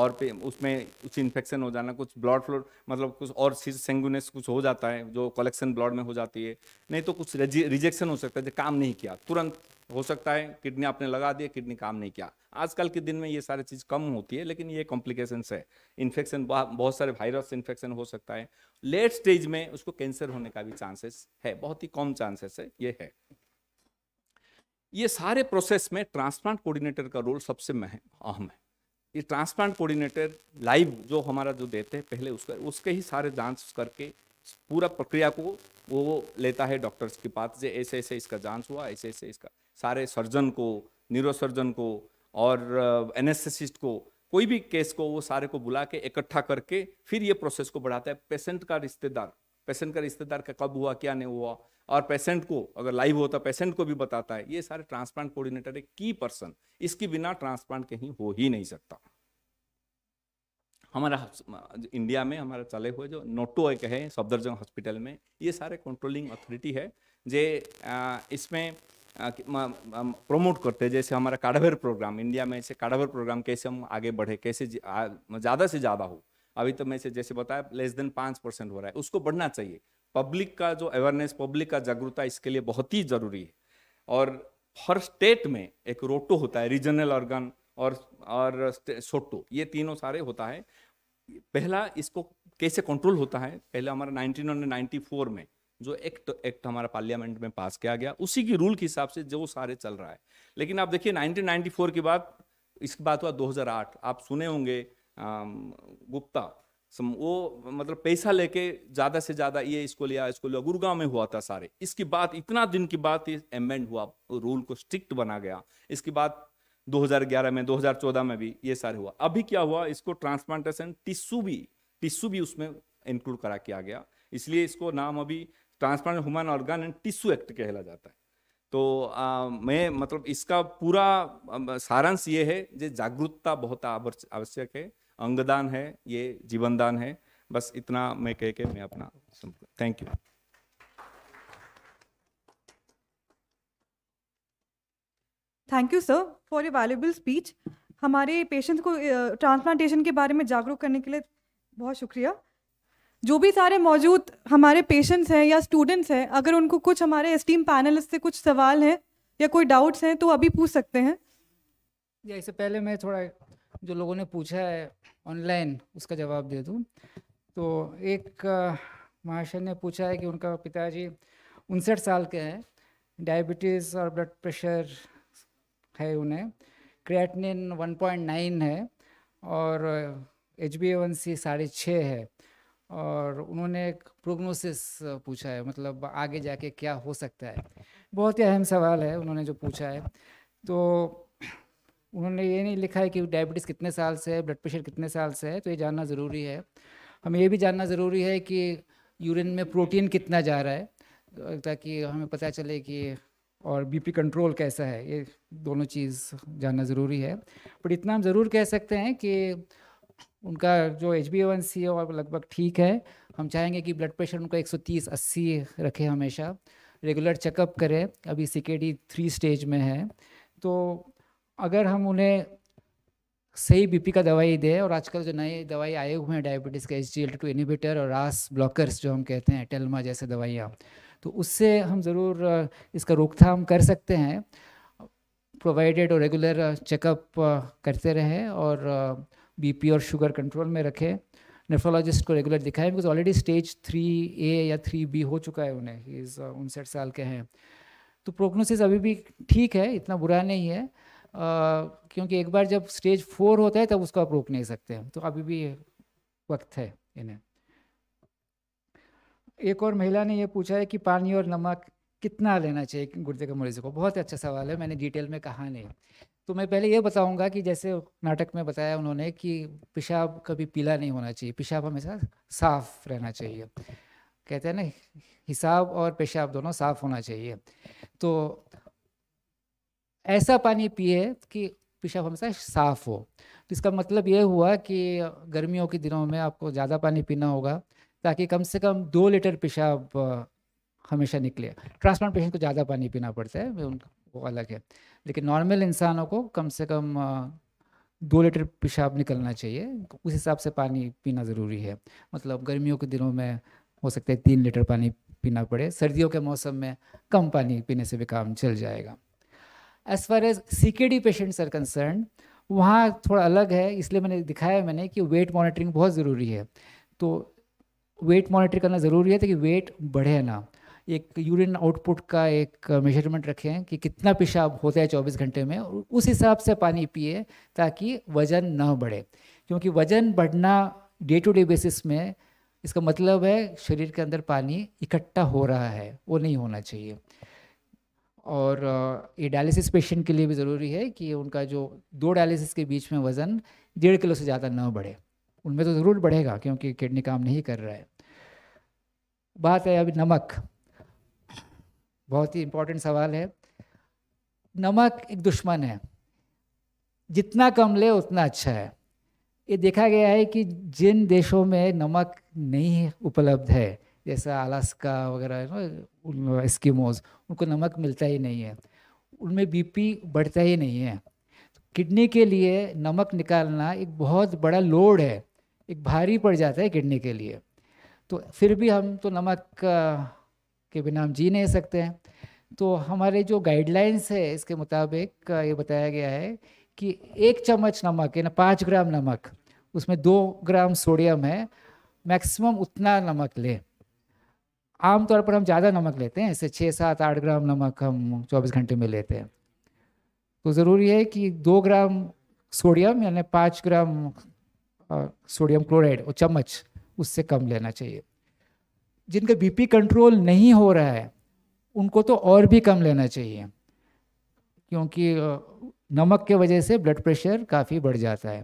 और पे उसमें कुछ इन्फेक्शन हो जाना कुछ ब्लड फ्लो मतलब कुछ और सेंगुनेस कुछ हो जाता है जो कलेक्शन ब्लड में हो जाती है नहीं तो कुछ रिजेक्शन हो सकता है जो काम नहीं किया तुरंत हो सकता है किडनी आपने लगा दिया किडनी काम नहीं किया आजकल के दिन में ये सारी चीज़ कम होती है लेकिन ये कॉम्प्लिकेशन है इन्फेक्शन बहुत सारे वायरस इन्फेक्शन हो सकता है लेट स्टेज में उसको कैंसर होने का भी चांसेस है बहुत ही कम चांसेस है ये है ये सारे प्रोसेस में ट्रांसप्लांट कोऑर्डिनेटर का रोल सबसे अहम है ये ट्रांसप्लांट कोऑर्डिनेटर लाइव जो हमारा जो देते हैं पहले उसका उसके ही सारे जांच करके पूरा प्रक्रिया को वो लेता है डॉक्टर्स के पास जो ऐसे ऐसे इसका जांच हुआ ऐसे ऐसे इसका सारे सर्जन को न्यूरोसर्जन को और एनेस्थेसिस्ट uh, को कोई भी केस को वो सारे को बुला के इकट्ठा करके फिर ये प्रोसेस को बढ़ाता है पेशेंट का रिश्तेदार पेशेंट का रिश्तेदार का कब हुआ क्या नहीं हुआ और पेशेंट को अगर लाइव होता पेशेंट को भी बताता है ये सारे ट्रांसप्लांट कोऑर्डिनेटर एक की पर्सन इसके बिना ट्रांसप्लांट कहीं हो ही नहीं सकता हमारा इंडिया में हमारा चले हुए जो नोटो एक है सफदरजंग हॉस्पिटल में ये सारे कंट्रोलिंग अथॉरिटी है जे uh, इसमें प्रमोट करते हैं जैसे हमारा काडावेर प्रोग्राम इंडिया में ऐसे काडावेर प्रोग्राम कैसे हम आगे बढ़े कैसे ज़्यादा से ज़्यादा हो अभी तो मैं से जैसे बताया लेस देन पाँच परसेंट हो रहा है उसको बढ़ना चाहिए पब्लिक का जो अवेयरनेस पब्लिक का जागरूकता इसके लिए बहुत ही ज़रूरी है और हर स्टेट में एक रोटो होता है रीजनल ऑर्गन और और सोटो ये तीनों सारे होता है पहला इसको कैसे कंट्रोल होता है पहले हमारा 1994 में जो एक्ट तो, एक्ट तो हमारा पार्लियामेंट में पास किया गया उसी की रूल के हिसाब से जो सारे चल रहा है लेकिन आप देखिए 1994 के बाद इसके बाद हुआ 2008 आप सुने होंगे गुप्ता वो मतलब पैसा लेके ज़्यादा से ज़्यादा ये इसको लिया इसको लिया गुरुगांव में हुआ था सारे इसके बाद इतना दिन के बाद ये एमेंड हुआ रूल को स्ट्रिक्ट बना गया इसके बाद 2011 में 2014 में भी ये सारे हुआ अभी क्या हुआ इसको ट्रांसप्लांटेशन टिश्यू भी टिश्यू भी उसमें इंक्लूड करा किया गया इसलिए इसको नाम अभी transplant human organ and tissue act कहला जाता है तो आ, मैं मतलब इसका पूरा सारांश ये है जो जागरूकता बहुत आवश्यक है अंगदान है ये जीवनदान है बस इतना मैं कह के मैं अपना thank you thank you sir for a valuable speech हमारे पेशेंट्स को ट्रांसप्लांटेशन के बारे में जागरूक करने के लिए बहुत शुक्रिया जो भी सारे मौजूद हमारे पेशेंट्स हैं या स्टूडेंट्स हैं अगर उनको कुछ हमारे स्टीम पैनलिस्ट से कुछ सवाल हैं या कोई डाउट्स हैं तो अभी पूछ सकते हैं या इससे पहले मैं थोड़ा जो लोगों ने पूछा है ऑनलाइन उसका जवाब दे दूँ तो एक महाशय ने पूछा है कि उनका पिताजी उनसठ साल के हैं डायबिटीज़ और ब्लड प्रेशर है उन्हें क्रिएटनिन 1.9 है और एच बी वन सी साढ़े छः है और उन्होंने एक प्रोग्नोसिस पूछा है मतलब आगे जाके क्या हो सकता है बहुत ही अहम सवाल है उन्होंने जो पूछा है तो उन्होंने ये नहीं लिखा है कि डायबिटीज़ कितने साल से है ब्लड प्रेशर कितने साल से है तो ये जानना ज़रूरी है हमें ये भी जानना ज़रूरी है कि यूरिन में प्रोटीन कितना जा रहा है ताकि हमें पता चले कि और बीपी कंट्रोल कैसा है ये दोनों चीज़ जानना ज़रूरी है बट इतना हम ज़रूर कह सकते हैं कि उनका जो एच बी वन सी है लगभग ठीक है हम चाहेंगे कि ब्लड प्रेशर उनका 130 80 रखें हमेशा रेगुलर चेकअप करें अभी सी के डी थ्री स्टेज में है तो अगर हम उन्हें सही बीपी का दवाई दें और आजकल जो नए दवाई आए हुए हैं डायबिटीज़ के H G L two inhibitor और रास ब्लॉकर्स जो हम कहते हैं टेलमा जैसे दवाइयाँ तो उससे हम ज़रूर इसका रोकथाम कर सकते हैं प्रोवाइडेड और रेगुलर चेकअप करते रहें और बीपी और शुगर कंट्रोल में रखें नेफ्रोलॉजिस्ट को रेगुलर दिखाएं because already stage three A या थ्री बी हो चुका है उन्हें इस uh, उनसठ साल के हैं तो प्रोग्नोसिस अभी भी ठीक है इतना बुरा नहीं है आ, uh, क्योंकि एक बार जब स्टेज फोर होता है तब उसको आप रोक नहीं सकते तो अभी भी वक्त है इन्हें एक और महिला ने यह पूछा है कि पानी और नमक कितना लेना चाहिए गुर्दे के मरीज को बहुत अच्छा सवाल है मैंने डिटेल में कहा नहीं तो मैं पहले ये बताऊंगा कि जैसे नाटक में बताया उन्होंने कि पेशाब कभी पीला नहीं होना चाहिए पेशाब हमेशा साफ रहना चाहिए कहते हैं ना हिसाब और पेशाब दोनों साफ होना चाहिए तो ऐसा पानी पिए कि पेशाब हमेशा साफ हो तो इसका मतलब ये हुआ कि गर्मियों के दिनों में आपको ज़्यादा पानी पीना होगा ताकि कम से कम दो लीटर पेशाब हमेशा निकले ट्रांसप्लांट पेशेंट को ज़्यादा पानी पीना पड़ता है उनका वो अलग है लेकिन नॉर्मल इंसानों को कम से कम दो लीटर पेशाब निकलना चाहिए उस हिसाब से पानी पीना ज़रूरी है मतलब गर्मियों के दिनों में हो सकता है तीन लीटर पानी पीना पड़े सर्दियों के मौसम में कम पानी पीने से भी काम चल जाएगा एज़ फार एज सी के डी पेशेंट्स आर कंसर्न वहाँ थोड़ा अलग है इसलिए मैंने दिखाया मैंने कि वेट मॉनिटरिंग बहुत ज़रूरी है तो वेट मॉनिटर करना ज़रूरी है ताकि वेट बढ़े ना एक यूरिन आउटपुट का एक मेजरमेंट रखें कि कितना पेशाब होता है चौबीस घंटे में और उस हिसाब से पानी पिए ताकि वज़न न बढ़े क्योंकि वज़न बढ़ना डे टू डे बेसिस में इसका मतलब है शरीर के अंदर पानी इकट्ठा हो रहा है वो नहीं होना चाहिए और ये डायलिसिस पेशेंट के लिए भी ज़रूरी है कि उनका जो दो डायलिसिस के बीच में वज़न डेढ़ किलो से ज़्यादा न बढ़े उनमें तो ज़रूर बढ़ेगा क्योंकि किडनी काम नहीं कर रहा है बात है अभी नमक बहुत ही इम्पोर्टेंट सवाल है नमक एक दुश्मन है जितना कम ले उतना अच्छा है ये देखा गया है कि जिन देशों में नमक नहीं उपलब्ध है जैसा अलास्का वगैरह एस्किमोज उनको नमक मिलता ही नहीं है उनमें बीपी बढ़ता ही नहीं है किडनी के लिए नमक निकालना एक बहुत बड़ा लोड है एक भारी पड़ जाता है किडनी के लिए तो फिर भी हम तो नमक के बिना हम जी नहीं सकते हैं तो हमारे जो गाइडलाइंस है इसके मुताबिक ये बताया गया है कि एक चम्मच नमक यानी पाँच ग्राम नमक उसमें दो ग्राम सोडियम है मैक्सिमम उतना नमक लें आमतौर पर हम ज़्यादा नमक लेते हैं ऐसे छः सात आठ ग्राम नमक हम चौबीस घंटे में लेते हैं तो ज़रूरी है कि दो ग्राम सोडियम यानी पाँच ग्राम सोडियम क्लोराइड और चम्मच उससे कम लेना चाहिए जिनका बीपी कंट्रोल नहीं हो रहा है उनको तो और भी कम लेना चाहिए क्योंकि नमक के वजह से ब्लड प्रेशर काफ़ी बढ़ जाता है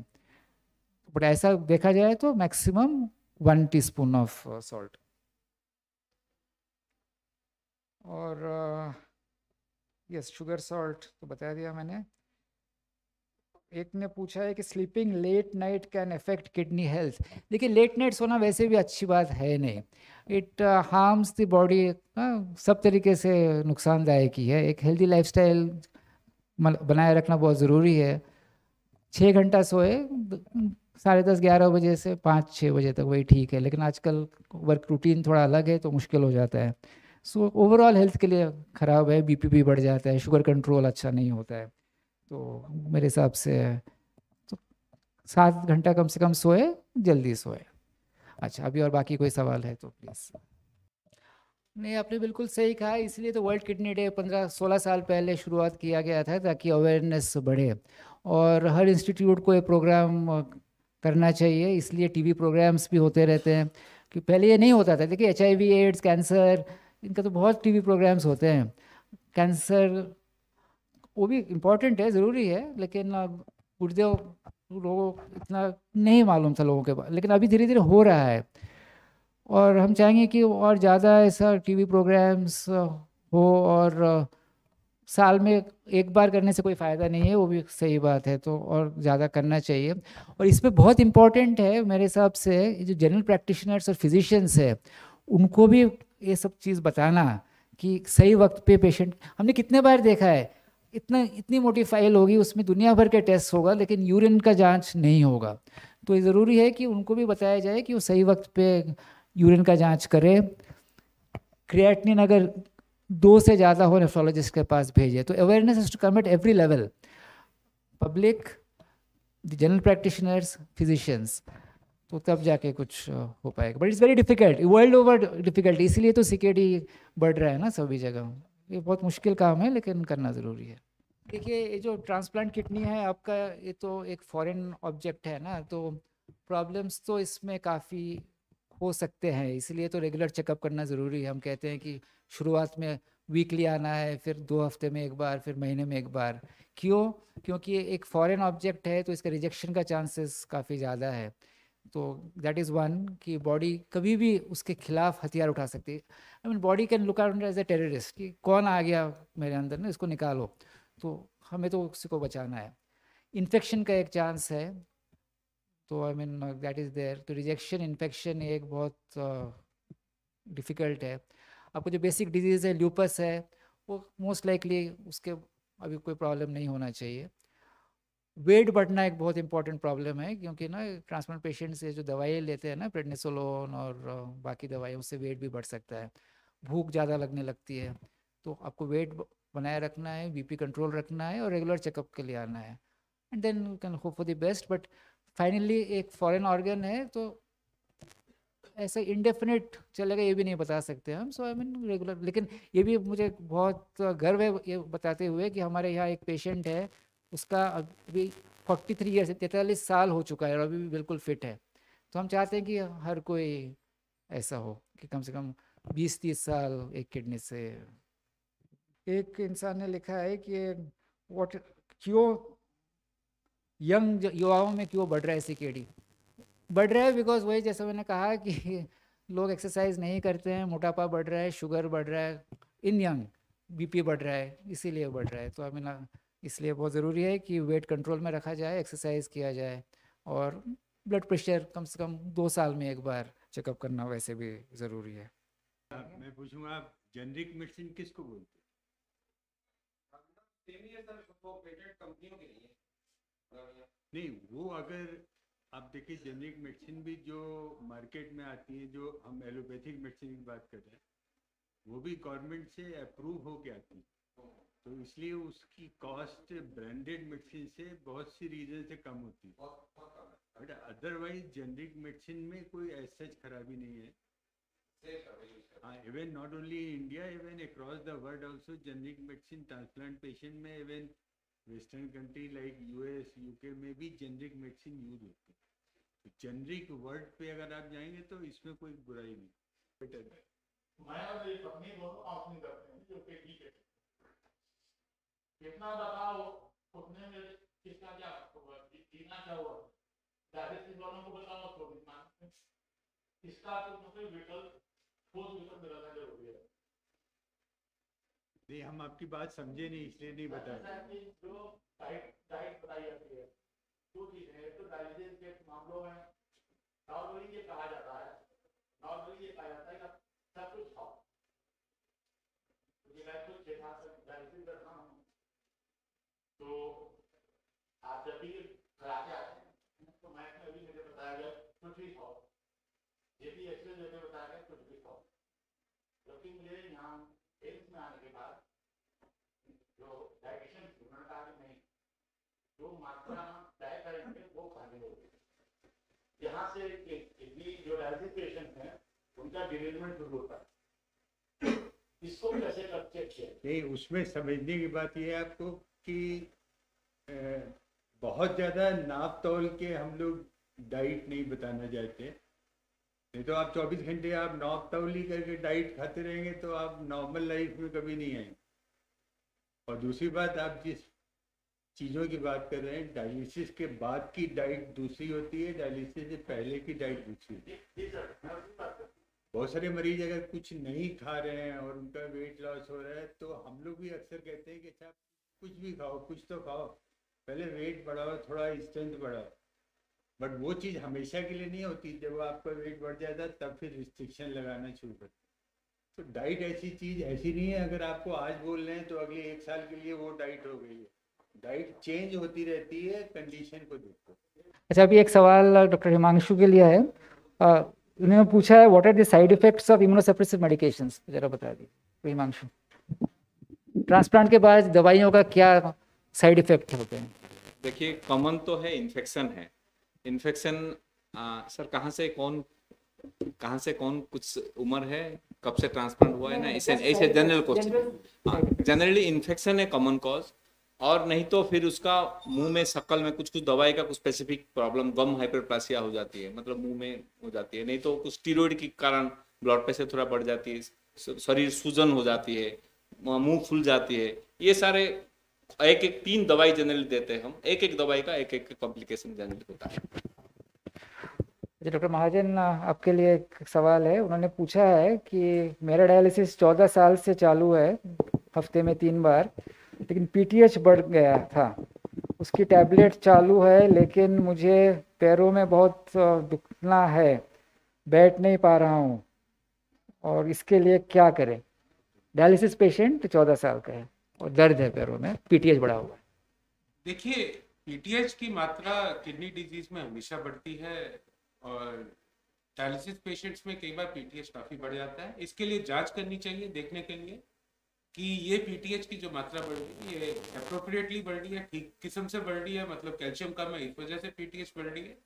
बट ऐसा देखा जाए तो maximum one teaspoon of salt और यस शुगर सॉल्ट तो बता दिया मैंने एक ने पूछा है कि sleeping late night can affect kidney health देखिए लेट नाइट सोना वैसे भी अच्छी बात है नहीं इट हार्म्स द बॉडी सब तरीके से नुकसानदायक ही है एक हेल्दी लाइफ स्टाइल बनाए रखना बहुत ज़रूरी है छः घंटा सोए साढ़े दस ग्यारह बजे से पाँच छः बजे तक वही ठीक है लेकिन आजकल वर्क रूटीन थोड़ा अलग है तो मुश्किल हो जाता है सो ओवरऑल हेल्थ के लिए ख़राब है बीपी भी बढ़ जाता है शुगर कंट्रोल अच्छा नहीं होता है तो मेरे हिसाब से तो सात घंटा कम से कम सोए जल्दी सोए अच्छा अभी और बाकी कोई सवाल है तो प्लीज़ नहीं आपने बिल्कुल सही कहा इसलिए तो वर्ल्ड किडनी डे पंद्रह सोलह साल पहले शुरुआत किया गया था ताकि अवेयरनेस बढ़े और हर इंस्टीट्यूट को ये प्रोग्राम करना चाहिए इसलिए टीवी प्रोग्राम्स भी होते रहते हैं कि पहले ये नहीं होता था देखिए एच एड्स कैंसर इनका तो बहुत टीवी प्रोग्राम्स होते हैं कैंसर वो भी इम्पोर्टेंट है ज़रूरी है लेकिन गुरुदेव लोगों इतना नहीं मालूम था लोगों के पास लेकिन अभी धीरे धीरे हो रहा है और हम चाहेंगे कि और ज़्यादा ऐसा टीवी प्रोग्राम्स हो और साल में एक बार करने से कोई फ़ायदा नहीं है वो भी सही बात है तो और ज़्यादा करना चाहिए और इस पर बहुत इम्पॉर्टेंट है मेरे हिसाब से जो जनरल प्रैक्टिशनर्स और फिजिशियंस है उनको भी ये सब चीज़ बताना कि सही वक्त पे पेशेंट हमने कितने बार देखा है इतना इतनी मोटी फाइल होगी उसमें दुनिया भर के टेस्ट होगा लेकिन यूरिन का जांच नहीं होगा तो ज़रूरी है कि उनको भी बताया जाए कि वो सही वक्त पे यूरिन का जांच करें क्रिएटनिन अगर दो से ज़्यादा हो नेफ्रोलॉजिस्ट के पास भेजे तो awareness is to come at every level public general practitioners physicians तो तब जाके कुछ हो पाएगा but it's very difficult world over difficult इसीलिए तो सिक्योरिटी बढ़ रहा है ना सभी जगह ये बहुत मुश्किल काम है लेकिन करना ज़रूरी है देखिए ये जो ट्रांसप्लांट किडनी है आपका ये तो एक फॉरेन ऑब्जेक्ट है ना तो प्रॉब्लम्स तो इसमें काफ़ी हो सकते हैं इसलिए तो रेगुलर चेकअप करना ज़रूरी है हम कहते हैं कि शुरुआत में वीकली आना है फिर दो हफ्ते में एक बार फिर महीने में एक बार क्यों क्योंकि एक फॉरेन ऑब्जेक्ट है तो इसका रिजेक्शन का चांसेस काफ़ी ज़्यादा है तो दैट इज़ वन कि बॉडी कभी भी उसके खिलाफ हथियार उठा सकती है I mean body can look out as a terrorist कि कौन आ गया मेरे अंदर ना इसको निकालो तो हमें तो उसी को बचाना है इन्फेक्शन का एक चांस है तो I mean that is there तो रिजेक्शन इन्फेक्शन एक बहुत डिफ़िकल्ट uh, है आपको जो बेसिक डिजीज़ है ल्यूपस है वो मोस्ट लाइकली उसके अभी कोई प्रॉब्लम नहीं होना चाहिए वेट बढ़ना एक बहुत इंपॉर्टेंट प्रॉब्लम है क्योंकि ना ट्रांसप्लांट पेशेंट से जो दवाइयाँ लेते हैं ना प्रेडनेसोलोन और बाकी दवाइयों से वेट भी बढ़ सकता है भूख ज़्यादा लगने लगती है तो आपको वेट बनाए रखना है बीपी कंट्रोल रखना है और रेगुलर चेकअप के लिए आना है and then you can hope for the best but finally एक फॉरेन ऑर्गन है तो ऐसा इंडेफिनिट चलेगा ये भी नहीं बता सकते हम सो आई मीन रेगुलर लेकिन ये भी मुझे बहुत गर्व है ये बताते हुए कि हमारे यहाँ एक पेशेंट है उसका अभी फोर्टी थ्री ईयर्स तैतालीस साल हो चुका है और अभी भी बिल्कुल फिट है तो हम चाहते हैं कि हर कोई ऐसा हो कि कम से कम बीस तीस साल एक किडनी से एक इंसान ने लिखा है कि वॉट क्यों यंग युवाओं में क्यों बढ़ रहा है सी के बढ़ रहा है बिकॉज वही जैसे मैंने कहा कि लोग एक्सरसाइज नहीं करते हैं मोटापा बढ़ रहा है शुगर बढ़ रहा है इन यंग बीपी बढ़ रहा है इसीलिए बढ़ रहा है तो अभी ना इसलिए बहुत ज़रूरी है कि वेट कंट्रोल में रखा जाए एक्सरसाइज किया जाए और ब्लड प्रेशर कम से कम दो साल में एक बार चेकअप करना वैसे भी ज़रूरी है मैं पूछूंगा आप जेनरिक मेडिसिन किसको बोलते हैं नहीं वो अगर आप देखिए जेनरिक मेडिसिन भी जो मार्केट में आती है जो हम एलोपैथिक मेडिसिन की बात कर रहे हैं वो भी गवर्नमेंट से अप्रूव होके आती है तो इसलिए उसकी कॉस्ट ब्रांडेड मेडिसिन से बहुत सी रीजन से कम होती है बट अदरवाइज जेनरिक मेडिसिन में कोई ऐसा खराबी नहीं है हाँ even not only India even across the world also generic medicine transplant patient में even western country like US UK में भी जेनरिक मेडिसिन यूज होती है जेनरिक वर्ल्ड पे अगर आप जाएंगे तो इसमें कोई बुराई नहीं बेटर मैं और ये कंपनी दोनों ऑफ नहीं करते हैं जो कि ठीक है इतना बताओ उतने में किसका क्या होगा जीना क्या हुआ जाहिर सी दोनों को बताओ तो मान इसका तो मतलब विकल्प ठोस विकल्प निकालना जरूरी है नहीं हम आपकी बात समझे नहीं इसलिए नहीं बताए जो डाइट डाइट बताई जाती है जो चीज है तो डायलिसिस के मामलों में नॉर्मली ये कहा जाता है नॉर्मली ये कहा जाता है कि सब कुछ खाओ मुझे कुछ देखा सात तो आप जब भी आते हैं तो मैथ में तो मुझे बताया गया कुछ भी खाओ ये भी बताया गया कुछ भी खाओ मुझे यहाँ एम्स में आने के बाद जो उन्होंने कहा कि नहीं जो मात्रा तय करेंगे वो खाने होगी यहाँ से किडनी जो डायलिसिस पेशेंट उनका होता है इसको कैसे नहीं उसमें समझने की बात यह है आपको कि बहुत ज़्यादा नाप तोल के हम लोग डाइट नहीं बताना चाहते नहीं तो आप 24 घंटे आप नाप तोल ही करके डाइट खाते रहेंगे तो आप नॉर्मल लाइफ में कभी नहीं आएंगे और दूसरी बात आप जिस चीज़ों की बात कर रहे हैं डायलिसिस के बाद की डाइट दूसरी होती है डायलिसिस से पहले की डाइट दूसरी होती है बहुत सारे मरीज अगर कुछ नहीं खा रहे हैं और उनका वेट लॉस हो रहा है तो हम लोग भी अक्सर कहते हैं कि अच्छा कुछ भी खाओ कुछ तो खाओ पहले वेट बढ़ाओ थोड़ा स्ट्रेंथ बढ़ाओ बट वो चीज़ हमेशा के लिए नहीं होती जब आपका वेट बढ़ जाता तब फिर रिस्ट्रिक्शन लगाना शुरू करते तो डाइट ऐसी चीज़ ऐसी नहीं है अगर आपको आज बोल रहे हैं तो अगले एक साल के लिए वो डाइट हो गई है डाइट चेंज होती रहती है कंडीशन को देखकर अच्छा अभी एक सवाल डॉक्टर हिमांशु के लिए है उन्होंने पूछा है what are the side effects of immunosuppressive medications जरा बता दी हिमांशु तो ट्रांसप्लांट के बाद दवाइयों का क्या साइड इफेक्ट होते हैं देखिए कॉमन तो है इन्फेक्शन है इन्फेक्शन सर कहाँ से कौन कहाँ से कौन कुछ उम्र है कब से ट्रांसप्लांट हुआ है ना इसे ऐसे जनरल क्वेश्चन जनरली इन्फेक्शन है कॉमन कॉज और नहीं तो फिर उसका मुंह में शक्ल में कुछ कुछ दवाई का कुछ स्पेसिफिक प्रॉब्लम गम हाइपरप्लासिया हो जाती है मतलब मुंह में हो जाती है नहीं तो कुछ स्टीरोइड के कारण ब्लड प्रेशर थोड़ा बढ़ जाती है शरीर सूजन हो जाती है मुंह फूल जाती है ये सारे एक एक तीन दवाई जनरली देते हैं हम एक एक दवाई का एक एक कॉम्प्लिकेशन जनरली होता है जी डॉक्टर महाजन आपके लिए एक सवाल है उन्होंने पूछा है कि मेरा डायलिसिस चौदह साल से चालू है हफ्ते में तीन बार लेकिन पीटीएच बढ़ गया था उसकी टैबलेट चालू है लेकिन मुझे पैरों में बहुत दुखना है बैठ नहीं पा रहा हूँ और इसके लिए क्या करें डायलिसिस पेशेंट तो चौदह साल का है और दर्द है पैरों में पीटीएच बढ़ा हुआ है देखिए पीटीएच की मात्रा किडनी डिजीज में हमेशा बढ़ती है और डायलिसिस पेशेंट्स में कई बार पीटीएच काफी बढ़ जाता है इसके लिए जांच करनी चाहिए देखने के लिए कि ये पीटीएच की जो मात्रा बढ़ रही है ये अप्रोप्रिएटली बढ़ रही है ठीक किस्म से बढ़ रही है मतलब कैल्शियम कम है इस वजह से पीटीएच बढ़ रही है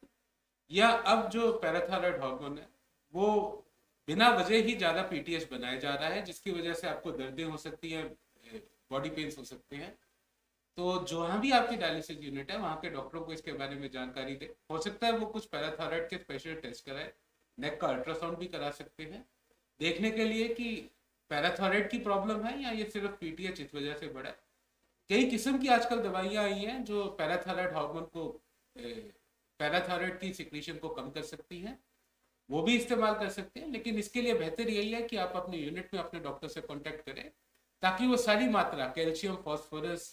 या अब जो पैराथायरॉयड हार्मोन है वो बिना वजह ही ज्यादा पीटीएस बनाया जा रहा है जिसकी वजह से आपको दर्दें हो सकती हैं बॉडी पेन्स हो सकते हैं तो जहाँ भी आपकी डायलिसिस यूनिट है वहाँ के डॉक्टरों को इसके बारे में जानकारी दे हो सकता है वो कुछ पैराथायराइड के स्पेशल टेस्ट कराए नेक का अल्ट्रासाउंड भी करा सकते हैं देखने के लिए कि पैराथायराइड की प्रॉब्लम है या ये सिर्फ पीटीएच इस वजह से बढ़ा है कई किस्म की आजकल दवाइयाँ आई हैं जो पैराथायराइड हार्मोन को पैराथायराइड की सिक्रीशन को कम कर सकती हैं वो भी इस्तेमाल कर सकते हैं लेकिन इसके लिए बेहतर यही है कि आप अपने यूनिट में अपने डॉक्टर से कॉन्टेक्ट करें ताकि वो सारी मात्रा कैल्शियम फॉस्फोरस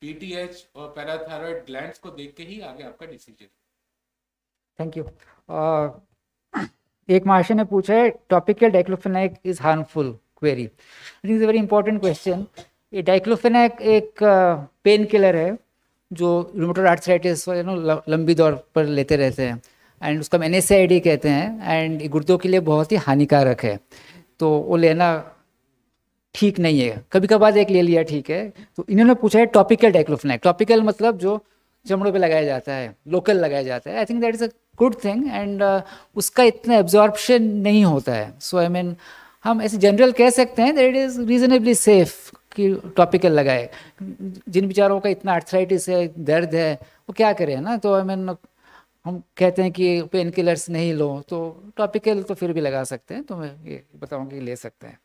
पीटीएच और पैराथायरॉयड ग्लैंड को देख के ही आगे आपका डिसीजन थैंक यू एक महाशय ने पूछा है topical diclofenac is harmful query is a very important question ये डाइक्लोफेनाक एक पेन uh, किलर है जो रूमेटोड आर्थराइटिस यू नो लंबी दौर पर लेते रहते हैं एंड उसको हम एन कहते हैं एंड गुर्दों के लिए बहुत ही हानिकारक है तो वो लेना ठीक नहीं है कभी कभार एक ले लिया ठीक है तो इन्होंने पूछा है टॉपिकल डाइक्लोफिनेक टॉपिकल मतलब जो चमड़ों पे लगाया जाता है लोकल लगाया जाता है I think that is a good thing and उसका इतना एब्जॉर्बशन नहीं होता है सो आई मीन हम ऐसे जनरल कह सकते हैं दैट इज़ रीजनेबली सेफ कि टॉपिकल लगाए जिन बेचारों का इतना अर्थराइटिस है दर्द है वो क्या करें ना तो आई I मीन mean, हम कहते हैं कि पेन किलर्स नहीं लो तो टॉपिकल तो फिर भी लगा सकते हैं तो मैं ये बताऊँ कि ले सकते हैं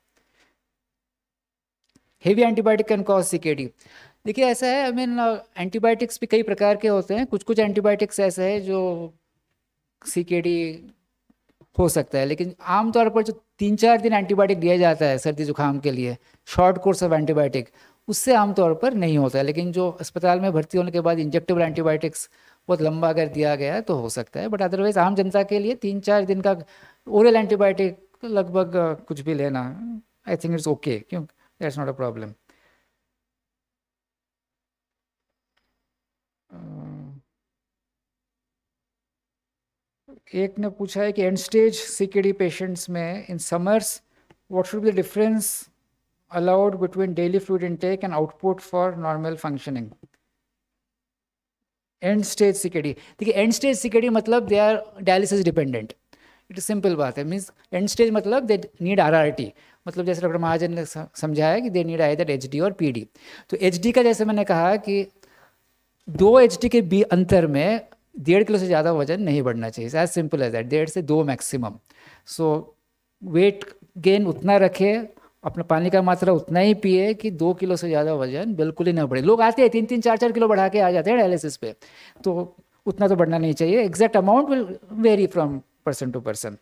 heavy antibiotic can cause CKD देखिए ऐसा है आई मीन एंटीबायोटिक्स भी कई प्रकार के होते हैं कुछ कुछ एंटीबायोटिक्स ऐसे है जो सिकेडी हो सकता है लेकिन आमतौर पर जो तीन चार दिन एंटीबायोटिक दिया जाता है सर्दी जुकाम के लिए शॉर्ट कोर्स ऑफ एंटीबायोटिक उससे आमतौर पर नहीं होता है लेकिन जो अस्पताल में भर्ती होने के बाद इंजेक्टेबल एंटीबायोटिक्स बहुत लंबा अगर दिया गया है तो हो सकता है बट अदरवाइज आम जनता के लिए तीन चार दिन का ओरल एंटीबायोटिक लगभग कुछ भी लेना आई थिंक इट्स ओके क्यों दैट्स नॉट अ प्रॉब्लम एक ने पूछा है कि एंड स्टेज सीकेडी पेशेंट्स में in summers what should be the difference allowed between daily fluid intake and output for normal functioning end stage CKD देखिए एंड स्टेज सिकेडी मतलब they are dialysis dependent it simple बात है मीन्स एंड स्टेज मतलब they need R R T मतलब जैसे डॉक्टर महाजन ने समझाया कि they need I that H D और पी डी तो एच डी का जैसे मैंने कहा कि दो एच डी के बी अंतर में डेढ़ किलो से ज़्यादा वजन नहीं बढ़ना चाहिए एज सिंपल एज दैट डेढ़ से दो मैक्सिमम सो वेट गेन उतना रखे अपना पानी का मात्रा उतना ही पिए कि दो किलो से ज़्यादा वजन बिल्कुल ही ना बढ़े लोग आते हैं तीन तीन चार चार किलो बढ़ा के आ जाते हैं डायलिसिस पे तो उतना तो बढ़ना नहीं चाहिए exact amount will vary from person to person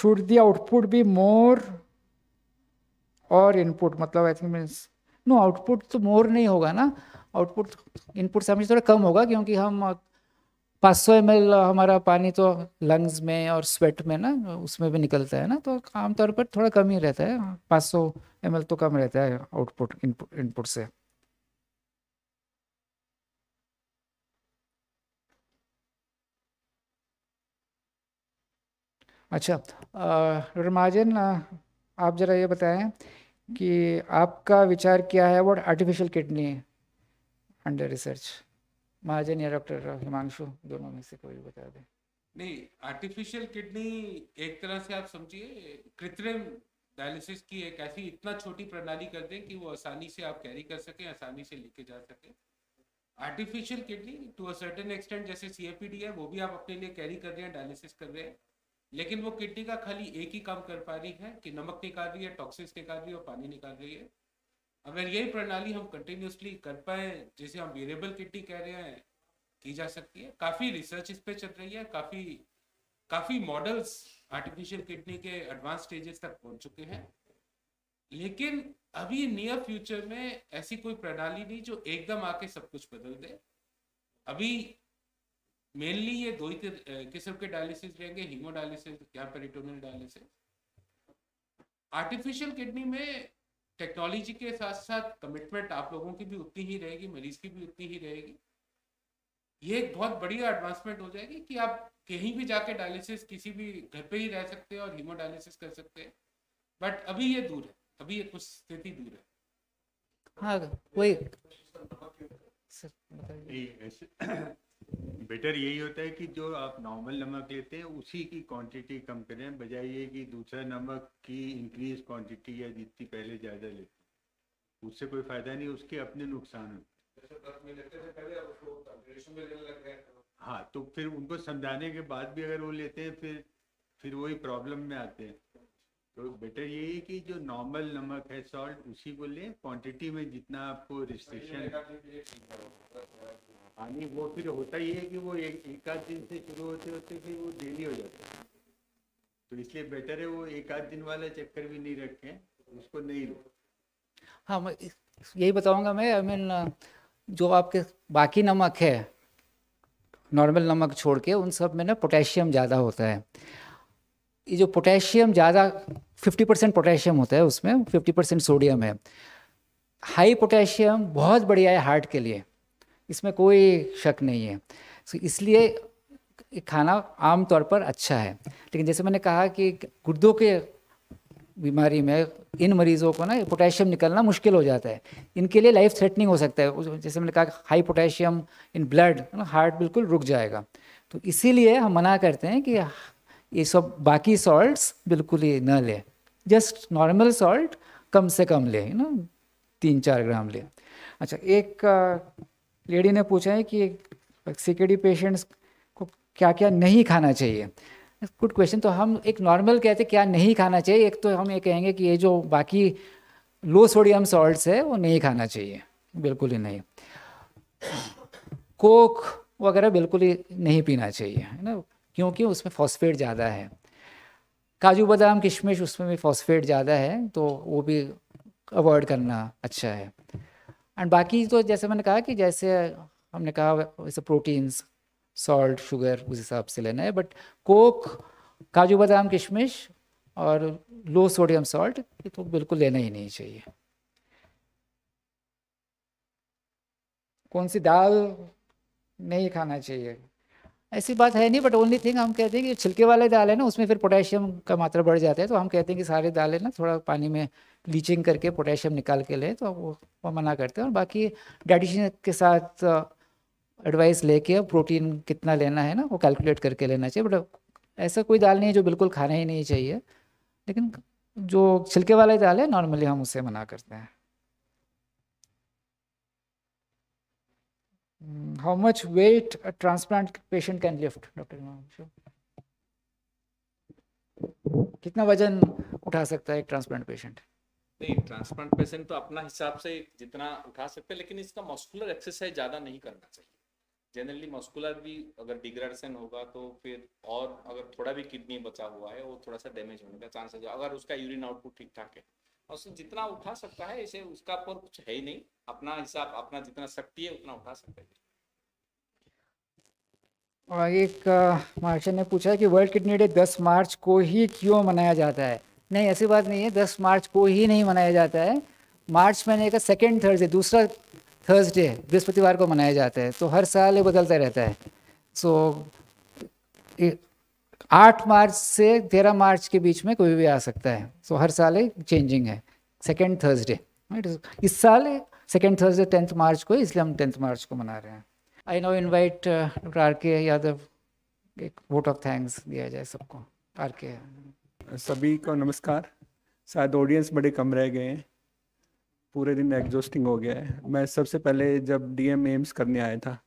should the output be more और इनपुट मतलब I think means no output तो मोर नहीं होगा ना आउटपुट इनपुट समझ थोड़ा कम होगा क्योंकि हम पाँच सौ एम हमारा पानी तो लंग्स में और स्वेट में ना उसमें भी निकलता है ना तो आमतौर पर थोड़ा कम ही रहता है पाँच सौ एम तो कम रहता है आउटपुट इनपुट इनपुट से अच्छा रमाजन आप ज़रा ये बताएं कि आपका विचार क्या है वो artificial kidney under research Mahajan या डॉक्टर हिमांशु दोनों में से कोई भी बता दें नहीं आर्टिफिशियल किडनी एक तरह से आप समझिए कृत्रिम डायलिसिस की एक ऐसी इतना छोटी प्रणाली कर दें कि वो आसानी से आप कैरी कर सकें आसानी से लेके जा सकें artificial kidney to a certain extent जैसे सी है वो भी आप अपने लिए कैरी कर रहे हैं डायलिसिस कर रहे हैं लेकिन वो किडनी का खाली एक ही काम कर पा रही है कि नमक निकाल रही है टॉक्सिस निकाल रही है और पानी निकाल रही है अगर यही प्रणाली हम कंटिन्यूसली कर पाए जैसे हम वेरिएबल किटी कह रहे हैं की जा सकती है काफ़ी रिसर्च इस पर चल रही है काफ़ी काफ़ी मॉडल्स आर्टिफिशियल किडनी के एडवांस स्टेजेस तक पहुंच चुके हैं लेकिन अभी नियर फ्यूचर में ऐसी कोई प्रणाली नहीं जो एकदम आके सब कुछ बदल दे अभी मेनली ये दो ही किस्म के डायलिसिस रहेंगे हीमोडायलिसिस या पेरिटोनियल डायलिसिस आर्टिफिशियल किडनी में टेक्नोलॉजी के साथ साथ कमिटमेंट आप लोगों की भी उतनी ही रहेगी मरीज की भी उतनी ही रहेगी ये एक बहुत बढ़िया एडवांसमेंट हो जाएगी कि आप कहीं भी जाके डायलिसिस किसी भी घर पे ही रह सकते हैं और हीमोडायलिसिस कर सकते हैं बट अभी ये दूर है अभी ये कुछ स्थिति दूर है हाँ बेटर यही होता है कि जो आप नॉर्मल नमक लेते हैं उसी की क्वांटिटी कम करें बजाय ये कि दूसरा नमक की इंक्रीज क्वांटिटी या जितनी पहले ज़्यादा लेते उससे कोई फ़ायदा नहीं उसके अपने नुकसान होते हाँ तो फिर उनको समझाने के बाद भी अगर वो लेते हैं फिर फिर वही प्रॉब्लम में आते हैं तो बेटर ये है कि जो नॉर्मल नमक है सॉल्ट उसी को लें क्वांटिटी में जितना आपको रिस्ट्रिक्शन पानी हाँ, वो फिर होता ही है कि वो एक एक आध दिन से शुरू होते होते फिर वो डेली हो जाता है तो इसलिए बेटर है वो एक आध दिन वाला चक्कर भी नहीं रखें उसको नहीं हाँ मैं यही बताऊंगा मैं आई I मीन mean, जो आपके बाकी नमक है नॉर्मल नमक छोड़ के उन सब में ना पोटेशियम ज़्यादा होता है ये जो पोटेशियम ज़्यादा 50 परसेंट पोटेशियम होता है उसमें 50 परसेंट सोडियम है हाई पोटेशियम बहुत बढ़िया है हार्ट के लिए इसमें कोई शक नहीं है so, इसलिए खाना आम तौर पर अच्छा है लेकिन जैसे मैंने कहा कि गुर्दों के बीमारी में इन मरीजों को ना पोटेशियम निकलना मुश्किल हो जाता है इनके लिए लाइफ थ्रेटनिंग हो सकता है जैसे मैंने कहा high potassium in blood heart बिल्कुल रुक जाएगा तो इसीलिए हम मना करते हैं कि ये सब बाकी सॉल्ट्स बिल्कुल ही ना लें जस्ट नॉर्मल सॉल्ट कम से कम लें ना तीन चार ग्राम लें अच्छा एक लेडी ने पूछा है कि सिक्योरिटी पेशेंट्स को क्या क्या नहीं खाना चाहिए गुड क्वेश्चन तो हम एक नॉर्मल कहते क्या नहीं खाना चाहिए एक तो हम ये कहेंगे कि ये जो बाकी लो सोडियम सॉल्ट्स है वो नहीं खाना चाहिए बिल्कुल ही नहीं कोक वगैरह बिल्कुल ही नहीं पीना चाहिए है ना क्योंकि उसमें फॉस्फेट ज़्यादा है काजू बादाम किशमिश उसमें भी फॉस्फेट ज़्यादा है तो वो भी अवॉइड करना अच्छा है एंड बाकी तो जैसे मैंने कहा कि जैसे हमने कहा वैसे प्रोटीन्स सॉल्ट शुगर उस हिसाब से लेना है बट कोक काजू बादाम किशमिश और लो सोडियम सॉल्ट ये तो बिल्कुल लेना ही नहीं चाहिए कौन सी दाल नहीं खाना चाहिए ऐसी बात है नहीं बट ओनली थिंग हम कहते हैं कि छिलके वाले दाल है ना उसमें फिर पोटेशियम का मात्रा बढ़ जाता है तो हम कहते हैं कि सारे दाल है ना थोड़ा पानी में ब्लीचिंग करके पोटेशियम निकाल के लें तो वो, वो मना करते हैं और बाकी डाइटिशियन के साथ एडवाइस uh, लेके अब प्रोटीन कितना लेना है ना वो कैलकुलेट करके लेना चाहिए बट uh, ऐसा कोई दाल नहीं है जो बिल्कुल खाना ही नहीं चाहिए लेकिन जो छिलके वाले दाल है नॉर्मली हम उसे मना करते हैं Mm, how much weight a transplant patient can lift, Dr. Imam? कितना वजन उठा सकता है एक ट्रांसप्लांट पेशेंट नहीं ट्रांसप्लांट पेशेंट तो अपना हिसाब से जितना उठा सकते हैं लेकिन इसका मस्कुलर एक्सरसाइज ज़्यादा नहीं करना चाहिए जनरली मस्कुलर भी अगर डिग्रेडेशन होगा तो फिर और अगर थोड़ा भी किडनी बचा हुआ है वो थोड़ा सा डैमेज होने का चांस है अगर उसका यूरिन आउटपुट ठीक ठाक है और उसे जितना उठा सकता है इसे उसका पर कुछ है ही नहीं अपना हिसाब अपना जितना शक्ति है उतना उठा सकता है और एक मार्शल ने पूछा कि वर्ल्ड किडनी डे 10 मार्च को ही क्यों मनाया जाता है नहीं ऐसी बात नहीं है 10 मार्च को ही नहीं मनाया जाता है मार्च महीने का सेकेंड थर्सडे दूसरा थर्सडे बृहस्पतिवार को मनाया जाता है तो हर साल ये बदलता रहता है सो so, आठ मार्च से तेरह मार्च के बीच में कोई भी आ सकता है सो so, हर साल एक चेंजिंग है सेकेंड थर्सडे इस साल सेकेंड थर्सडे टेंथ मार्च को इसलिए हम टेंथ मार्च को मना रहे हैं I know invite doctor R K Yadav एक वोट ऑफ थैंक्स दिया जाए सबको आर के सभी को नमस्कार शायद ऑडियंस बड़े कम रह गए हैं पूरे दिन एग्जॉस्टिंग हो गया है मैं सबसे पहले जब डीएम एम्स करने आया था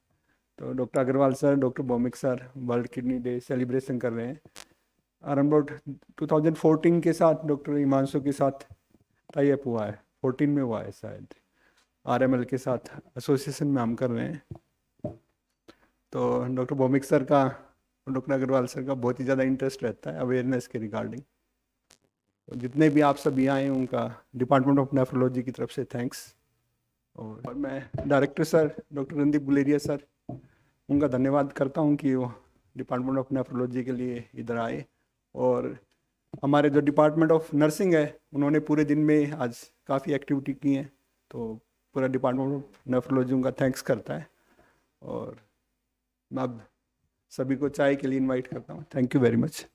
तो doctor Agarwal sir doctor Bhowmik sir world kidney day celebration कर रहे हैं अराउंड अबाउट 2014 के साथ डॉक्टर हिमांशु के साथ टाइप हुआ है 14 में हुआ है शायद आर के साथ एसोसिएशन में हम कर रहे हैं तो डॉक्टर बोमिक सर का डॉक्टर अग्रवाल सर का बहुत ही ज़्यादा इंटरेस्ट रहता है अवेयरनेस के रिगार्डिंग तो जितने भी आप सभी आए उनका डिपार्टमेंट ऑफ नेफ्रोलॉजी की तरफ से थैंक्स और मैं director sir doctor Randeep Guleria sir उनका धन्यवाद करता हूँ कि वो डिपार्टमेंट ऑफ नेफ्रोलॉजी के लिए इधर आए और हमारे जो डिपार्टमेंट ऑफ नर्सिंग है उन्होंने पूरे दिन में आज काफ़ी एक्टिविटी की हैं तो पूरा डिपार्टमेंट ऑफ नेफ्रोलॉजी उनका थैंक्स करता है और मैं अब सभी को चाय के लिए इनवाइट करता हूँ थैंक यू वेरी मच